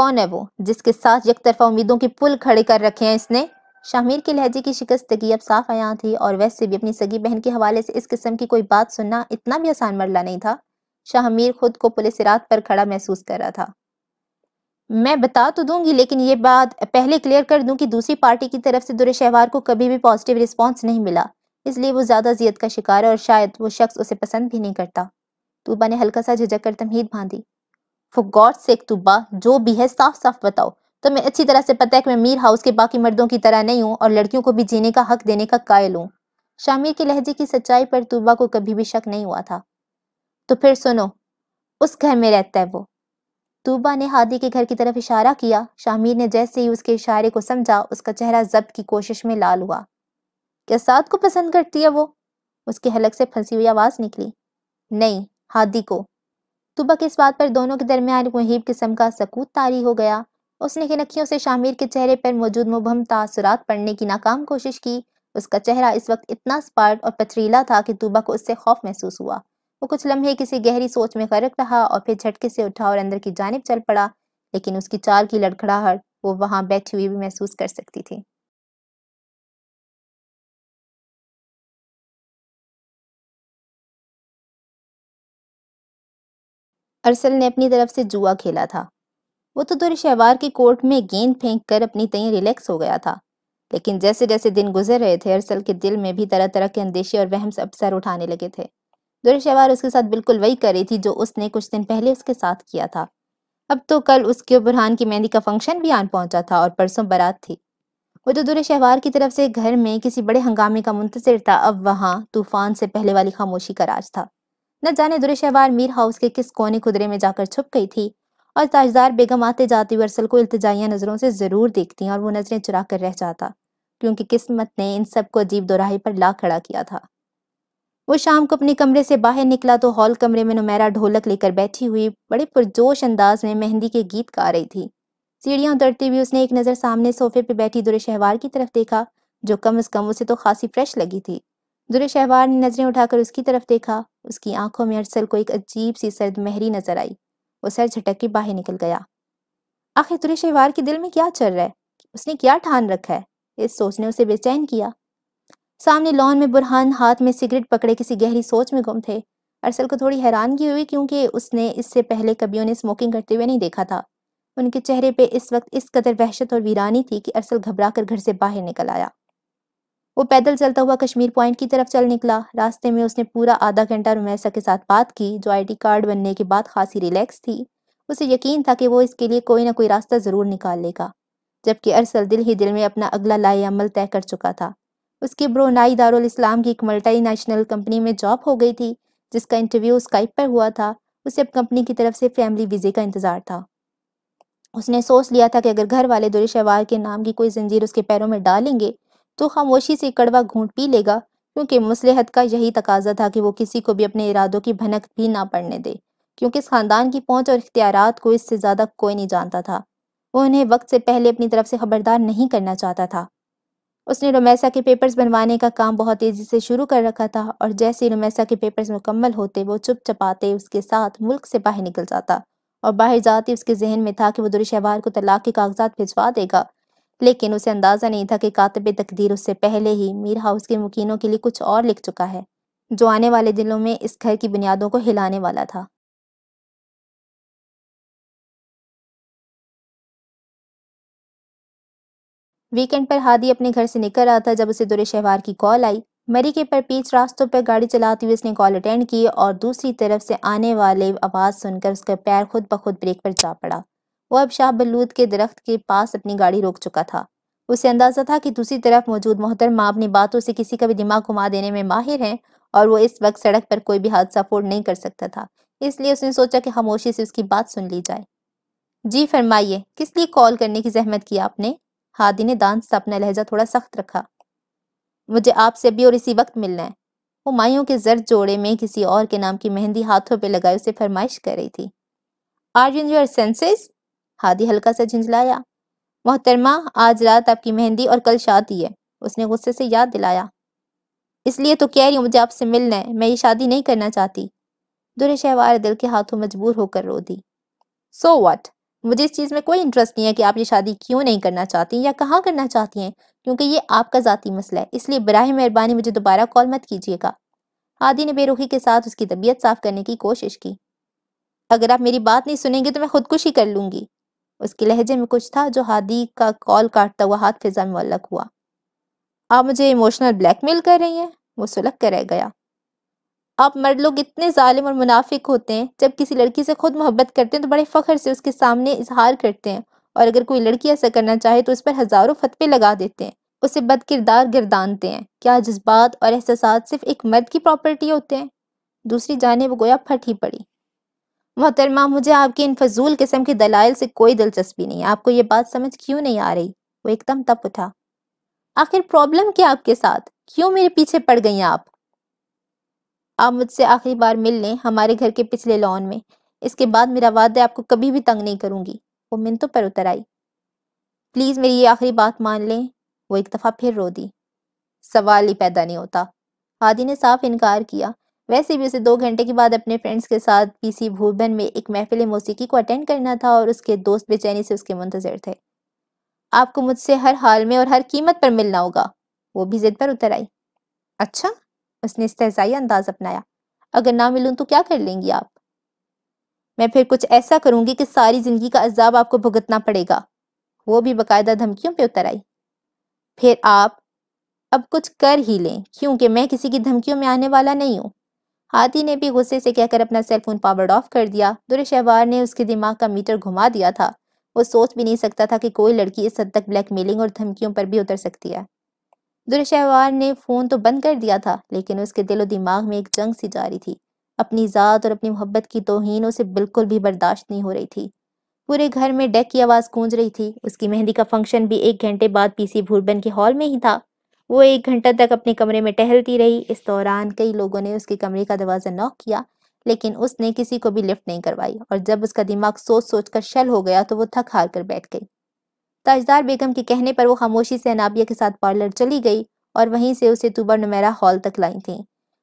कौन है वो जिसके साथ तरफा उम्मीदों के पुल खड़े कर रखे हैं इसने शामिर के लहजे की शिकस्तगी अब साफ आया थी और वैसे भी अपनी सगी बहन के हवाले से इस किस्म की कोई बात सुनना इतना भी आसान मरला नहीं था शाह मीर खुद को पुलिस रात पर खड़ा महसूस कर रहा था मैं बता तो दूंगी लेकिन ये बात पहले क्लियर कर दूं कि दूसरी पार्टी की तरफ से दुरे शहवार को कभी भी पॉजिटिव रिस्पांस नहीं मिला इसलिए वो ज़्यादा जियत का शिकार है और शायद वो शख्स उसे पसंद भी नहीं करता तूबा ने हल्का सा झिझक कर तमहीद बांधी फॉर गॉड सेक तूबा जो भी है साफ साफ बताओ तुम्हें तो अच्छी तरह से पता है कि मैं मीर हाउस के बाकी मर्दों की तरह नहीं हूँ और लड़कियों को भी जीने का हक देने का कायल हूँ शामिर के लहजे की सच्चाई पर तूबा को कभी भी शक नहीं हुआ था तो फिर सुनो उस घर में रहता है वो तूबा ने हादी के घर की तरफ इशारा किया शामिर ने जैसे ही उसके इशारे को समझा उसका चेहरा जब्त की कोशिश में लाल हुआ क्या साद को पसंद करती है वो उसके हलक से फंसी हुई आवाज़ निकली नहीं हादी को तूबा के इस बात पर दोनों के दरमियान मुहिब किस्म का सकूत तारी हो गया उसने नखियों से शामिर के चेहरे पर मौजूद मुबहम तासरात पढ़ने की नाकाम कोशिश की उसका चेहरा इस वक्त इतना स्पार्ट और पथरीला था कि तूबा को उससे खौफ महसूस हुआ वो कुछ लम्हे किसी गहरी सोच में गर्क रहा और फिर झटके से उठा और अंदर की जानब चल पड़ा लेकिन उसकी चाल की लड़खड़ाहट वो वहां बैठी हुई भी महसूस कर सकती थी अरसल ने अपनी तरफ से जुआ खेला था वो तो दुर शहवार के कोर्ट में गेंद फेंक कर अपनी तय रिलैक्स हो गया था लेकिन जैसे जैसे दिन गुजर रहे थे अरसल के दिल में भी तरह तरह के अंदेशे और वहम अवसर उठाने लगे थे दुर्शवार उसके साथ बिल्कुल वही कर रही थी जो उसने कुछ दिन पहले उसके साथ किया था अब तो कल उसके बुरहान की मेहंदी का फंक्शन भी आन पहुंचा था और परसों बारात थी वो जो तो दुर शहवार की तरफ से घर में किसी बड़े हंगामे का मुंतजर था अब वहाँ तूफान से पहले वाली खामोशी का राज था न जाने दुर शहवार मीर हाउस के किस कोने खुदरे में जाकर छुप गई थी और ताजदार बेगम आते जाती वर्सल को अल्तजाइया नज़रों से ज़रूर देखती और वो नज़रें चुरा कर रह जाता क्योंकि किस्मत ने इन सबको अजीब दोराहे पर ला खड़ा किया था वो शाम को अपने कमरे से बाहर निकला तो हॉल कमरे में नुमैरा ढोलक लेकर बैठी हुई बड़े पुरजोश अंदाज में मेहंदी के गीत गा रही थी सीढ़ियाँ उतरती हुई उसने एक नज़र सामने सोफे पर बैठी दुरे शहवार की तरफ देखा जो कम अज़ कम उसे तो खासी फ्रेश लगी थी दुरे शहवार ने नज़रें उठाकर उसकी तरफ देखा उसकी आंखों में अरसल को एक अजीब सी सर्द महरी नज़र आई वो सर झटक के बाहर निकल गया आखिर दुरे शहवार के दिल में क्या चल रहा है उसने क्या ठान रखा है इस सोच ने उसे बेचैन किया सामने लॉन में बुरहान हाथ में सिगरेट पकड़े किसी गहरी सोच में गुम थे अरसल को थोड़ी हैरानगी हुई क्योंकि उसने इससे पहले कभी उन्हें स्मोकिंग करते हुए नहीं देखा था उनके चेहरे पे इस वक्त इस कदर वहशत और वीरानी थी कि अरसल घबरा कर घर से बाहर निकल आया वो पैदल चलता हुआ कश्मीर पॉइंट की तरफ चल निकला रास्ते में उसने पूरा आधा घंटा रुमैसा के साथ बात की जो आई कार्ड बनने के बाद खासी रिलैक्स थी उसे यकीन था कि वो इसके लिए कोई ना कोई रास्ता ज़रूर निकाल लेगा जबकि अरसल दिल ही दिल में अपना अगला लाए अमल तय कर चुका था उसकी ब्रोनाई दारुल इस्लाम की एक मल्टी नेशनल कंपनी में जॉब हो गई थी जिसका इंटरव्यू स्काइप पर हुआ था उसे अब कंपनी की तरफ से फैमिली वीज़े का इंतज़ार था उसने सोच लिया था कि अगर घर वाले दुर शहवार के नाम की कोई जंजीर उसके पैरों में डालेंगे तो खामोशी से कड़वा घूंट पी लेगा क्योंकि मुसलहत का यही तकाजा था कि वो किसी को भी अपने इरादों की भनक भी ना पड़ने दे क्योंकि इस ख़ानदान की पहुंच और इख्तियार को इससे ज़्यादा कोई नहीं जानता था वो उन्हें वक्त से पहले अपनी तरफ से खबरदार नहीं करना चाहता था उसने रोमैसा के पेपर्स बनवाने का काम बहुत तेज़ी से शुरू कर रखा था और जैसे ही रोमैसा के पेपर्स मुकम्मल होते वो चुप चपाते उसके साथ मुल्क से बाहर निकल जाता और बाहर जाते उसके जहन में था कि वो शहबार को तलाक के कागजात भिजवा देगा लेकिन उसे अंदाज़ा नहीं था कि कातब तकदीर उससे पहले ही मीर हाउस के मुकीनों के लिए कुछ और लिख चुका है जो आने वाले दिनों में इस घर की बुनियादों को हिलाने वाला था वीकेंड पर हादी अपने घर से निकल रहा था जब उसे दुरे शहवार की कॉल आई मरी के परपीच रास्तों पर गाड़ी चलाते हुए उसने कॉल अटेंड की और दूसरी तरफ से आने वाले आवाज़ सुनकर उसका पैर खुद ब खुद ब्रेक पर जा पड़ा वह अब शाह बलूद के दरख्त के पास अपनी गाड़ी रोक चुका था उसे अंदाज़ा था कि दूसरी तरफ मौजूद मोहतरमा अपनी बातों से किसी का भी दिमाग घुमा देने में माहिर हैं और वो इस वक्त सड़क पर कोई भी हादसा फोड़ नहीं कर सकता था इसलिए उसने सोचा कि खामोशी से उसकी बात सुन ली जाए जी फरमाइए किस लिए कॉल करने की जहमत की आपने हादी ने दांत सा अपना लहजा थोड़ा सख्त रखा मुझे आपसे अभी और इसी वक्त मिलना है वो माइयों के जर जोड़े में किसी और के नाम की मेहंदी हाथों पे लगाए उसे फरमाइश कर रही थी are in your senses Hadi हल्का सा झिझलाया मोहतरमा आज रात आपकी मेहंदी और कल शादी है उसने गुस्से से याद दिलाया इसलिए तो कह रही हूँ मुझे आपसे मिलना है मैं ये शादी नहीं करना चाहती दुरे शहवार दिल के हाथों मजबूर होकर रो दी सो so वट मुझे इस चीज़ में कोई इंटरेस्ट नहीं है कि आप ये शादी क्यों नहीं करना चाहती या कहाँ करना चाहती हैं क्योंकि ये आपका ज़ाती मसला है इसलिए बरह मेहरबानी मुझे दोबारा कॉल मत कीजिएगा आदि ने बेरुखी के साथ उसकी तबीयत साफ करने की कोशिश की अगर आप मेरी बात नहीं सुनेंगे तो मैं खुदकुशी कर लूँगी उसके लहजे में कुछ था जो हादी का कॉल काटता हुआ हाथ फिजा में मुलक हुआ आप मुझे इमोशनल ब्लैकमेल कर रही हैं वो सुलग कर रह गया आप मर्द लोग इतने ालिम और मुनाफिक होते हैं जब किसी लड़की से खुद मोहब्बत करते हैं तो बड़े फ़ख्र से उसके सामने इजहार करते हैं और अगर कोई लड़की ऐसा करना चाहे तो उस पर हज़ारों फतवे लगा देते हैं उसे बद किरदार गिरदानते हैं क्या जज्बात और एहसास सिर्फ एक मर्द की प्रॉपर्टी होते हैं दूसरी जाने वो गोया फट ही पड़ी मोहतरमा मुझे आपके इन फजूल किस्म के दलाइल से कोई दिलचस्पी नहीं आपको ये बात समझ क्यों नहीं आ रही वो एकदम तप उठा आखिर प्रॉब्लम क्या आपके साथ क्यों मेरे पीछे पड़ गई आप आप मुझसे आखिरी बार मिल लें हमारे घर के पिछले लॉन में इसके बाद मेरा वादा आपको कभी भी तंग नहीं करूंगी वो तो मिनतों पर उतर आई प्लीज़ मेरी ये आखिरी बात मान लें वो एक दफ़ा फिर रो दी सवाल ही पैदा नहीं होता हादी ने साफ इनकार किया वैसे भी उसे दो घंटे के बाद अपने फ्रेंड्स के साथ पीसी भूबन में एक महफिल मौसीकी को अटेंड करना था और उसके दोस्त बेचैनी से उसके मुंतजर थे आपको मुझसे हर हाल में और हर कीमत पर मिलना होगा वो भी जिद पर उतर आई अच्छा उसने इस्तेजाई अंदाज अपनाया अगर ना मिलूं तो क्या कर लेंगी आप मैं फिर कुछ ऐसा करूंगी कि सारी जिंदगी का अजाब आपको भुगतना पड़ेगा वो भी बकायदा धमकियों पे उतर आई फिर आप अब कुछ कर ही लें क्योंकि मैं किसी की धमकियों में आने वाला नहीं हूँ हाथी ने भी गुस्से से कहकर अपना सेलफोन पावर ऑफ कर दिया दुरे शहवार ने उसके दिमाग का मीटर घुमा दिया था वो सोच भी नहीं सकता था कि कोई लड़की इस हद तक ब्लैकमेलिंग और धमकियों पर भी उतर सकती है दुरशहवार ने फ़ोन तो बंद कर दिया था लेकिन उसके दिलो दिमाग में एक जंग सी जारी थी अपनी ज़ात और अपनी मोहब्बत की तोहन उसे बिल्कुल भी बर्दाश्त नहीं हो रही थी पूरे घर में डेक की आवाज़ गूंज रही थी उसकी मेहंदी का फंक्शन भी एक घंटे बाद पीसी भूरबन के हॉल में ही था वो एक घंटा तक अपने कमरे में टहलती रही इस दौरान कई लोगों ने उसके कमरे का दरवाज़ा नॉक किया लेकिन उसने किसी को भी लिफ्ट नहीं करवाई और जब उसका दिमाग सोच सोच कर शल हो गया तो वो थक हार कर बैठ गई ताजदार बेगम के कहने पर वो खामोशी से अनाबिया के साथ पार्लर चली गई और वहीं से उसे तुबर नुमेरा हॉल तक लाई थी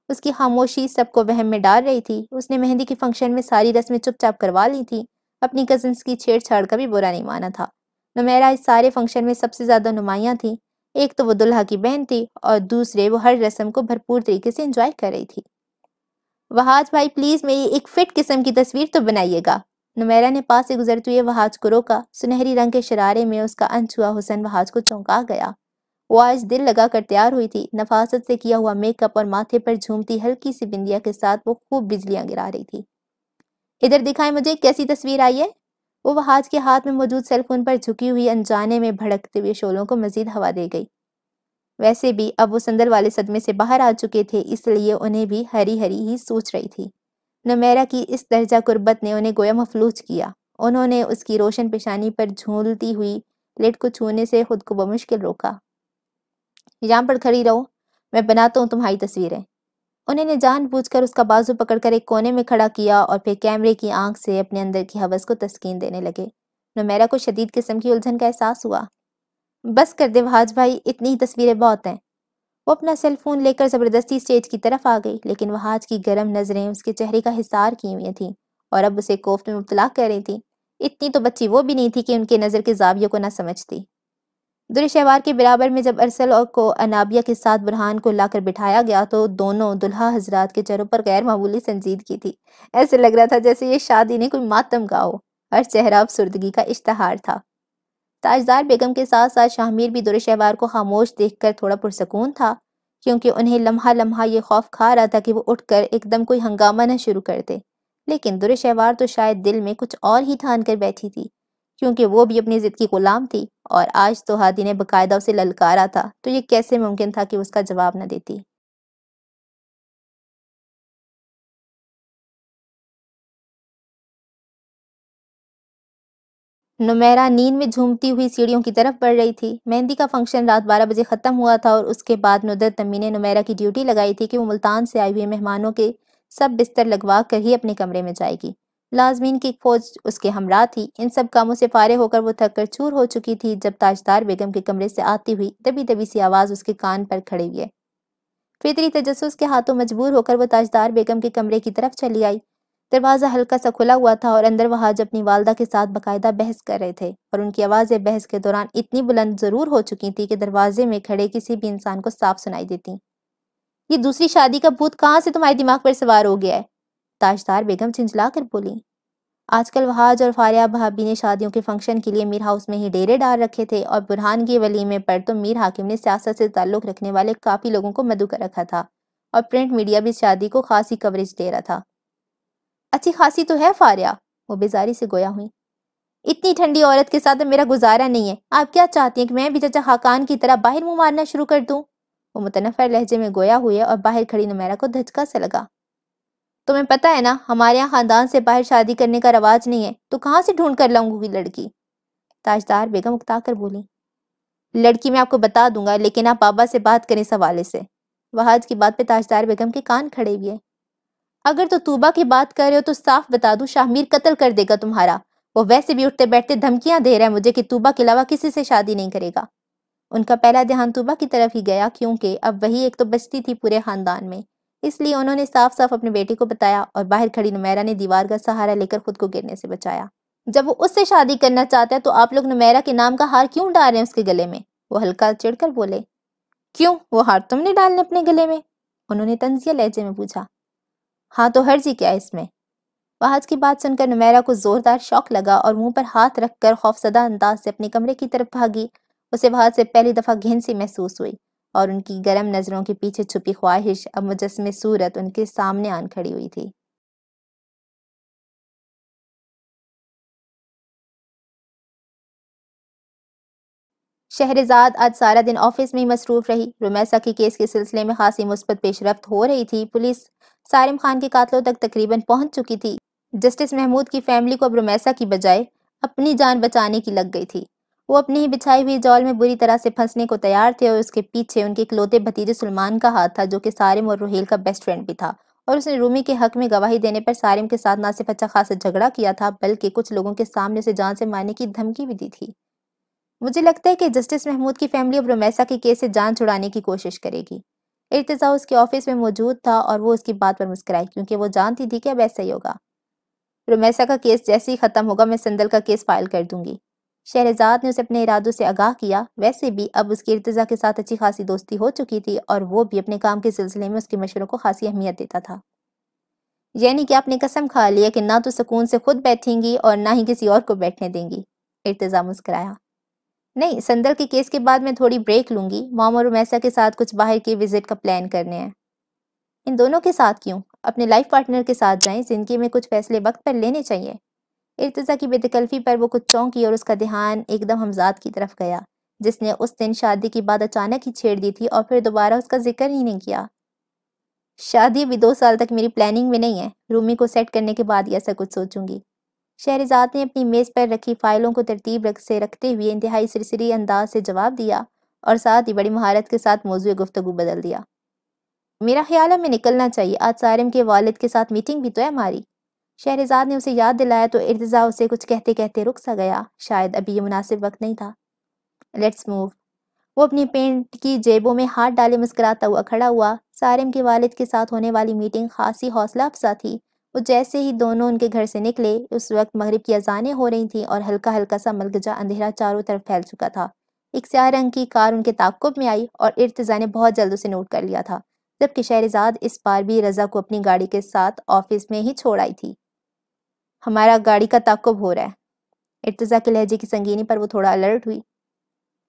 उसकी खामोशी सबको वहम में डाल रही थी उसने मेहंदी के फंक्शन में सारी रस्में चुपचाप करवा ली थी अपनी कजन्स की छेड़छाड़ का भी बुरा नहीं माना था नुमेरा इस सारे फंक्शन में सबसे ज़्यादा नुमायाँ थी एक तो वो दुल्हा की बहन थी और दूसरे वो हर रस्म को भरपूर तरीके से इंजॉय कर रही थी वहाज भाई प्लीज़ मेरी एक फिट किस्म की तस्वीर तो बनाइएगा नुमैरा ने पास से गुजरते हुए वहाज को रोका सुनहरी रंग के शरारे में उसका अनछुआ हुसैन वहाज को चौंका गया वो आज दिल लगा कर तैयार हुई थी नफासत से किया हुआ मेकअप और माथे पर झूमती हल्की सी बिंदिया के साथ वो खूब बिजलियां गिरा रही थी इधर दिखाएं मुझे कैसी तस्वीर आई है वो वहाज के हाथ में मौजूद सेलफोन पर झुकी हुई अनजाने में भड़कते हुए शोलों को मजीद हवा दे गई वैसे भी अब वो संदर वाले सदमे से बाहर आ चुके थे इसलिए उन्हें भी हरी हरी ही सोच रही थी नमेरा की इस दर्जा कुर्बत ने उन्हें गोया मफलूज किया उन्होंने उसकी रोशन पेशानी पर झूलती हुई लेट को छूने से खुद को बमुश्किल रोका यहाँ पर खड़ी रहो मैं बनाता हूँ तुम्हारी तस्वीरें उन्होंने जानबूझकर उसका बाजू पकड़कर एक कोने में खड़ा किया और फिर कैमरे की आंख से अपने अंदर की हवस को तस्कीन देने लगे नुमेरा को शदीद किस्म की उलझन का एहसास हुआ बस कर दे भाज भाई इतनी ही तस्वीरें बहुत हैं वो अपना सेल फोन लेकर ज़बरदस्ती स्टेज की तरफ आ गई लेकिन वह आज की गर्म नज़रें उसके चेहरे का हिसार किए हुई थी और अब उसे कोफ्त में मुबतला कर रही थी इतनी तो बच्ची वो भी नहीं थी कि उनके नज़र के जाविये को ना समझती दुरशहवार के बराबर में जब अरसल और को अनाबिया के साथ बुरहान को लाकर बिठाया गया तो दोनों दुल्हा हजरात के चेहरों पर गैर मामूली की थी ऐसे लग रहा था जैसे ये शादी ने कोई मातम गाओ और हर चेहरा अब सुरदगी का इश्तहार था ताजदार तो बेगम के साथ साथ शाहमीर भी दुरे शहवार को खामोश देखकर थोड़ा पुरसकून था क्योंकि उन्हें लम्हा लम्हा ये खौफ खा रहा था कि वो उठकर एकदम कोई हंगामा न शुरू कर दे लेकिन शहवार तो शायद दिल में कुछ और ही ठान कर बैठी थी क्योंकि वो भी अपनी ज़िद की गुलाम थी और आज तो हादी ने बकायदा उसे ललकारा था तो ये कैसे मुमकिन था कि उसका जवाब न देती नुमैरा नींद में झूमती हुई सीढ़ियों की तरफ बढ़ रही थी मेहंदी का फंक्शन रात बारह बजे ख़त्म हुआ था और उसके बाद नुदर तमी ने नुमैरा की ड्यूटी लगाई थी कि वो मुल्तान से आए हुए मेहमानों के सब बिस्तर लगवा कर ही अपने कमरे में जाएगी लाजमीन की फौज उसके हमरा थी इन सब कामों से फारे होकर वो थककर चूर हो चुकी थी जब ताजदार बेगम के कमरे से आती हुई दबी दबी सी आवाज़ उसके कान पर खड़े हुई फितरी तजस के हाथों मजबूर होकर वो ताजदार बेगम के कमरे की तरफ चली आई दरवाज़ा हल्का सा खुला हुआ था और अंदर वहाज अपनी वालदा के साथ बाकायदा बहस कर रहे थे और उनकी आवाज़ें बहस के दौरान इतनी बुलंद ज़रूर हो चुकी थी कि दरवाजे में खड़े किसी भी इंसान को साफ सुनाई देती ये दूसरी शादी का भूत कहाँ से तुम्हारे दिमाग पर सवार हो गया है ताजदार बेगम झिंझला कर बोली आजकल वहाज और फारिया भाभी ने शादियों के फंक्शन के लिए मीर हाउस में ही डेरे डाल रखे थे और बुरहान वली वलीमे पर तो मीर हाकिम ने सियासत से ताल्लुक़ रखने वाले काफ़ी लोगों को मधु कर रखा था और प्रिंट मीडिया भी शादी को खासी कवरेज दे रहा था अच्छी खासी तो है फारिया वो बेजारी से गोया हुई इतनी ठंडी औरत के साथ मेरा गुजारा नहीं है आप क्या चाहती हैं कि मैं भी चाचा हाकान की तरह बाहर मुँह मारना शुरू कर दूँ वो मुतनफ़र लहजे में गोया हुए और बाहर खड़ी नुमैरा को धचका से लगा तुम्हें पता है ना हमारे यहाँ ख़ानदान से बाहर शादी करने का रवाज नहीं है तो कहाँ से ढूंढ कर लाऊंगी लड़की ताजदार बेगम उकता कर बोली लड़की मैं आपको बता दूंगा लेकिन आप बाबा से बात करें इस हवाले से वहाज की बात पे ताजदार बेगम के कान खड़े हुए अगर तो तूबा की बात कर रहे हो तो साफ बता दू शाहमीर कत्ल कर देगा तुम्हारा वो वैसे भी उठते बैठते धमकियां दे रहा है मुझे कि तूबा के अलावा किसी से शादी नहीं करेगा उनका पहला ध्यान तूबा की तरफ ही गया क्योंकि अब वही एक तो बचती थी पूरे खानदान में इसलिए उन्होंने साफ साफ अपने बेटे को बताया और बाहर खड़ी नुमैरा ने दीवार का सहारा लेकर खुद को गिरने से बचाया जब वो उससे शादी करना चाहता है तो आप लोग नुमैरा के नाम का हार क्यों डाल रहे हैं उसके गले में वो हल्का चिड़कर बोले क्यों वो हार तुमने डालने अपने गले में उन्होंने तंजिया लहजे में पूछा हाँ तो हर्जी क्या है इसमें वहाज की बात सुनकर नुमैरा को जोरदार शौक लगा और मुंह पर हाथ रखकर खौफजदा अंदाज से अपने कमरे की तरफ भागी उसे वहाज से पहली दफ़ा घिन सी महसूस हुई और उनकी गर्म नज़रों के पीछे छुपी ख्वाहिश अब मुजस्मे सूरत उनके सामने आन खड़ी हुई थी शहरजाद आज सारा दिन ऑफिस में ही मसरूफ रही रुमैसा के केस के सिलसिले में खासी मुस्बत पेशरफ हो रही थी पुलिस सारिम खान के कातलों तक तकरीबन पहुंच चुकी थी जस्टिस महमूद की फैमिली को अब रुमैसा की बजाय अपनी जान बचाने की लग गई थी वो अपनी ही बिछाई हुई जौल में बुरी तरह से फंसने को तैयार थे और उसके पीछे उनके इकलौते भतीजे सलमान का हाथ था जो कि सारिम और रोहेल का बेस्ट फ्रेंड भी था और उसने रूमी के हक में गवाही देने पर सारिम के साथ ना सिर्फ अच्छा खासा झगड़ा किया था बल्कि कुछ लोगों के सामने से जान से मारने की धमकी भी दी थी मुझे लगता है कि जस्टिस महमूद की फैमिली अब रोमैसा के केस से जान छुड़ाने की कोशिश करेगी इर्तज़ा उसके ऑफिस में मौजूद था और वो उसकी बात पर मुस्कराई क्योंकि वो जानती थी कि अब ऐसा ही होगा रोमैसा का केस जैसे ही ख़त्म होगा मैं संदल का केस फाइल कर दूंगी शहरजाद ने उसे अपने इरादों से आगाह किया वैसे भी अब उसकी इर्तज़ा के साथ अच्छी खासी दोस्ती हो चुकी थी और वो भी अपने काम के सिलसिले में उसके मशवरों को खासी अहमियत देता था यानी कि आपने कसम खा लिया कि ना तो सुकून से खुद बैठेंगी और ना ही किसी और को बैठने देंगी इर्तज़ा मुस्कराया नहीं संदल के केस के बाद मैं थोड़ी ब्रेक लूँगी मॉम और उमैसा के साथ कुछ बाहर के विजिट का प्लान करने हैं इन दोनों के साथ क्यों अपने लाइफ पार्टनर के साथ जाएं जिंदगी में कुछ फैसले वक्त पर लेने चाहिए इर्तज़ा की बेतकल्फ़ी पर वो कुछ चौंकी और उसका ध्यान एकदम हमजाद की तरफ गया जिसने उस दिन शादी की बात अचानक ही छेड़ दी थी और फिर दोबारा उसका जिक्र ही नहीं किया शादी अभी दो साल तक मेरी प्लानिंग में नहीं है रूमी को सेट करने के बाद ही ऐसा कुछ सोचूंगी शहरजाद ने अपनी मेज़ पर रखी फाइलों को तरतीब रख से रखते हुए इंतहाई सरसरी अंदाज से जवाब दिया और साथ ही बड़ी महारत के साथ मौजू गुफ्तु बदल दिया मेरा ख्याल है मैं निकलना चाहिए आज सारम के वालिद के साथ मीटिंग भी तो है हमारी शहरजाद ने उसे याद दिलाया तो इर्तज़ा उसे कुछ कहते कहते रुक सा गया शायद अभी ये मुनासिब वक्त नहीं था लेट्स मूव वो अपनी पेंट की जेबों में हाथ डाले मुस्कराता हुआ खड़ा हुआ सारम के वालिद के साथ होने वाली मीटिंग खासी हौसला अफजा थी वो जैसे ही दोनों उनके घर से निकले उस वक्त मगरिब की अजानें हो रही थीं और हल्का हल्का सा मलगजा अंधेरा चारों तरफ फैल चुका था एक स्याह रंग की कार उनके ताकुब में आई और इर्तजा ने बहुत जल्द उसे नोट कर लिया था जबकि शहरजाद इस बार भी रजा को अपनी गाड़ी के साथ ऑफिस में ही छोड़ आई थी हमारा गाड़ी का ताकुब हो रहा है इर्तजा के लहजे की संगीनी पर वो थोड़ा अलर्ट हुई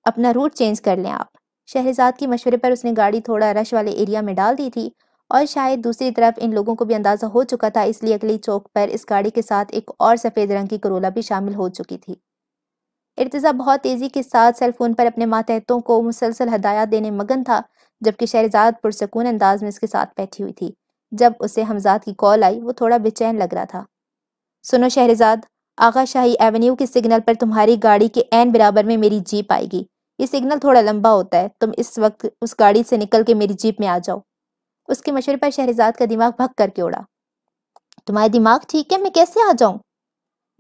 अपना रूट चेंज कर लें आप शहरजाद के मशवरे पर उसने गाड़ी थोड़ा रश वाले एरिया में डाल दी थी और शायद दूसरी तरफ इन लोगों को भी अंदाजा हो चुका था इसलिए अगली चौक पर इस गाड़ी के साथ एक और सफ़ेद रंग की करोला भी शामिल हो चुकी थी इर्तज़ा बहुत तेज़ी के साथ सेलफोन पर अपने मातहतों को मुसलसल हदायत देने मगन था जबकि शहजाद पुरसकून अंदाज में इसके साथ बैठी हुई थी जब उसे हमजाद की कॉल आई वो थोड़ा बेचैन लग रहा था सुनो शहरजाद आगा शाही एवेन्यू के सिग्नल पर तुम्हारी गाड़ी के एन बराबर में मेरी जीप आएगी ये सिग्नल थोड़ा लंबा होता है तुम इस वक्त उस गाड़ी से निकल के मेरी जीप में आ जाओ उसके मशवरे पर शहरजाद का दिमाग भग करके उड़ा तुम्हारा दिमाग ठीक है मैं कैसे आ जाऊं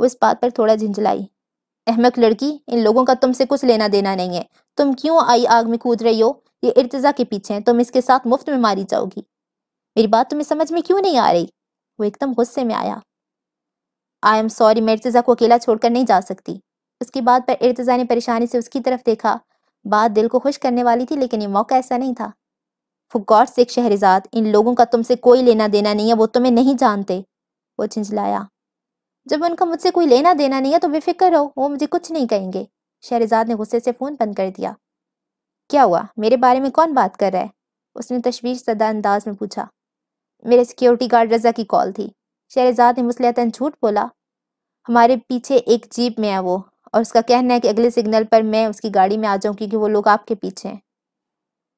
वो इस बात पर थोड़ा झिंझलाई अहमक लड़की इन लोगों का तुमसे कुछ लेना देना नहीं है तुम क्यों आई आग में कूद रही हो ये इर्तजा के पीछे हैं तुम इसके साथ मुफ्त में मारी जाओगी मेरी बात तुम्हें समझ में क्यों नहीं आ रही वो एकदम गुस्से में आया आई एम सॉरी मैं इर्तजा को अकेला छोड़कर नहीं जा सकती उसकी बात पर इर्तजा ने परेशानी से उसकी तरफ देखा बात दिल को खुश करने वाली थी लेकिन ये मौका ऐसा नहीं था फॉर से एक शहरजाद इन लोगों का तुमसे कोई लेना देना नहीं है वो तुम्हें नहीं जानते वो झिझलाया जब उनका मुझसे कोई लेना देना नहीं है तो बेफिक्र रहो वो मुझे कुछ नहीं कहेंगे शहरजाद ने गुस्से से फ़ोन बंद कर दिया क्या हुआ मेरे बारे में कौन बात कर रहा है उसने तशवीश सदा अंदाज में पूछा मेरे सिक्योरिटी गार्ड रजा की कॉल थी शहरजाद ने मुसलहतन झूठ बोला हमारे पीछे एक जीप में है वो और उसका कहना है कि अगले सिग्नल पर मैं उसकी गाड़ी में आ जाऊँ क्योंकि वो लोग आपके पीछे हैं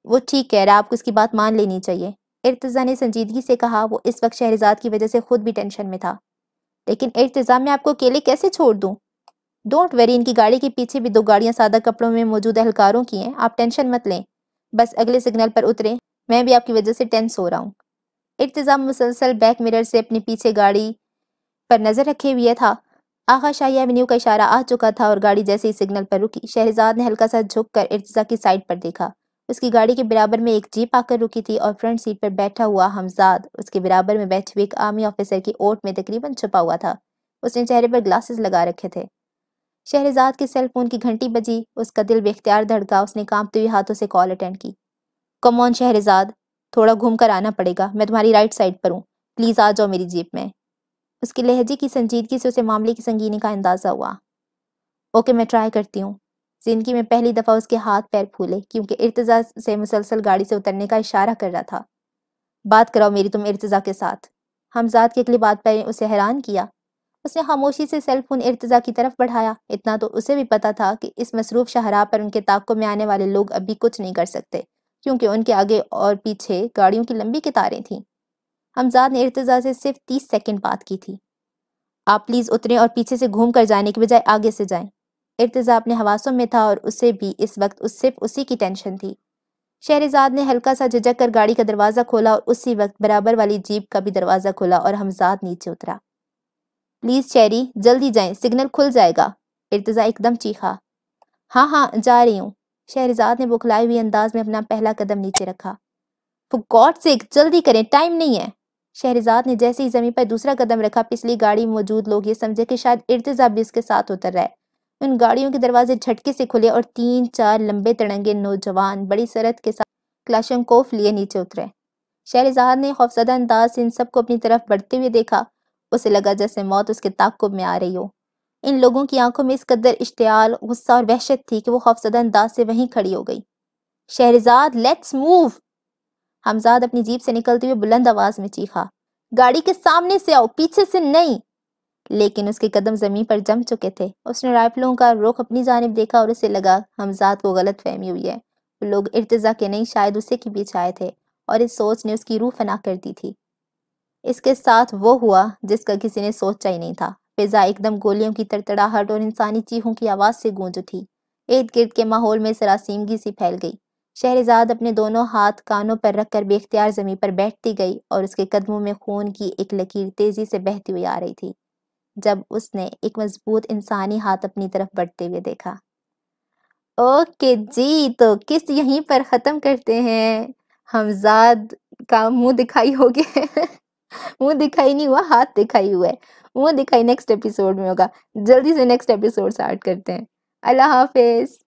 वो ठीक कह रहा है आपको इसकी बात मान लेनी चाहिए इर्तज़ा ने संजीदगी से कहा वो इस वक्त शहरजाद की वजह से खुद भी टेंशन में था लेकिन इर्तज़ा में आपको अकेले कैसे छोड़ दूँ डोंट वेरी इनकी गाड़ी के पीछे भी दो गाड़ियाँ सादा कपड़ों में मौजूद अहलकारों की हैं आप टेंशन मत लें बस अगले सिग्नल पर उतरें मैं भी आपकी वजह से टेंस हो रहा हूँ इर्तज़ा मुसलसल बैक मिरर से अपने पीछे गाड़ी पर नज़र रखे हुए था आगा शाही एवेन्यू का इशारा आ चुका था और गाड़ी जैसे ही सिग्नल पर रुकी शहजाद ने हल्का सा झुक कर इर्तज़ा की साइड पर देखा उसकी गाड़ी के बराबर में एक जीप आकर रुकी थी और फ्रंट सीट पर बैठा हुआ हमजाद उसके बराबर में बैठे हुए एक आर्मी ऑफिसर की ओट में तकरीबन छुपा हुआ था उसने चेहरे पर ग्लासेस लगा रखे थे शहरजाद के सेल फोन की घंटी बजी उसका दिल बेख्तियार धड़का उसने कांपते हुए हाथों से कॉल अटेंड की कमौन शहरजाद थोड़ा घूम कर आना पड़ेगा मैं तुम्हारी राइट साइड पर हूँ प्लीज़ आ जाओ मेरी जीप में उसके लहजे की संजीदगी से उसे मामले की संगीनी का अंदाज़ा हुआ ओके मैं ट्राई करती हूँ जिंदगी में पहली दफ़ा उसके हाथ पैर फूले क्योंकि इर्तज़ा से मुसलसल गाड़ी से उतरने का इशारा कर रहा था बात कराओ मेरी तुम इर्तज़ा के साथ हमजाद के बात पर उसे हैरान किया उसने खामोशी से सेल फोन इर्तज़ा की तरफ बढ़ाया इतना तो उसे भी पता था कि इस मसरूफ शहरा पर उनके ताक़ों में आने वाले लोग अभी कुछ नहीं कर सकते क्योंकि उनके आगे और पीछे गाड़ियों की लंबी कतारें थीं हमजाद ने इर्तज़ा से सिर्फ तीस सेकेंड बात की थी आप प्लीज़ उतरें और पीछे से घूम कर जाने के बजाय आगे से जाएं इर्तज़ा अपने हवासों में था और उसे भी इस वक्त उस सिर्फ उसी की टेंशन थी शहरजाद ने हल्का सा झिझक कर गाड़ी का दरवाज़ा खोला और उसी वक्त बराबर वाली जीप का भी दरवाज़ा खोला और हमजाद नीचे उतरा प्लीज़ शहरी जल्दी जाएं सिग्नल खुल जाएगा इर्तज़ा एकदम चीखा हाँ हाँ जा रही हूँ शहरजाद ने बुखलाई हुई अंदाज में अपना पहला कदम नीचे रखा गॉड से जल्दी करें टाइम नहीं है शहरजाद ने जैसे ही जमीन पर दूसरा कदम रखा पिछली गाड़ी मौजूद लोग ये समझे कि शायद इर्तजा भी इसके साथ उतर रहा है उन गाड़ियों के दरवाजे झटके से खुले और तीन चार लंबे तड़ंगे नौजवान बड़ी सरहद के साथ क्लाशन कोफ लिए नीचे उतरे शहरजहाद ने खौफजदा अंदाज से इन सबको अपनी तरफ बढ़ते हुए देखा उसे लगा जैसे मौत उसके ताकुब में आ रही हो इन लोगों की आंखों में इस कदर इश्तियाल गुस्सा और वहशत थी कि वो खौफजदा अंदाज से वहीं खड़ी हो गई शहरजाद लेट्स मूव हमजाद अपनी जीप से निकलते हुए बुलंद आवाज में चीखा गाड़ी के सामने से आओ पीछे से नहीं लेकिन उसके कदम जमीन पर जम चुके थे उसने राइफलों का रुख अपनी जानब देखा और उसे लगा हमजाद को गलत फहमी हुई है लोग इर्तजा के नहीं शायद उसी के बीच आए थे और इस सोच ने उसकी रूह फना कर दी थी इसके साथ वो हुआ जिसका किसी ने सोचा ही नहीं था फिजा एकदम गोलियों की तड़तड़ाहट और इंसानी चीहों की आवाज़ से गूंज उठी इर्द गिर्द के माहौल में सरासीमगी सी फैल गई शहरजाद अपने दोनों हाथ कानों पर रखकर बेख्तियार जमीन पर बैठती गई और उसके कदमों में खून की एक लकीर तेजी से बहती हुई आ रही थी जब उसने एक मजबूत इंसानी हाथ अपनी तरफ बढ़ते हुए देखा ओके जी तो किस्त यहीं पर ख़त्म करते हैं हमजाद का मुंह दिखाई हो गया मुंह दिखाई नहीं हुआ हाथ दिखाई हुआ है मुंह दिखाई नेक्स्ट एपिसोड में होगा जल्दी से नेक्स्ट एपिसोड स्टार्ट करते हैं अल्लाह हाफिज़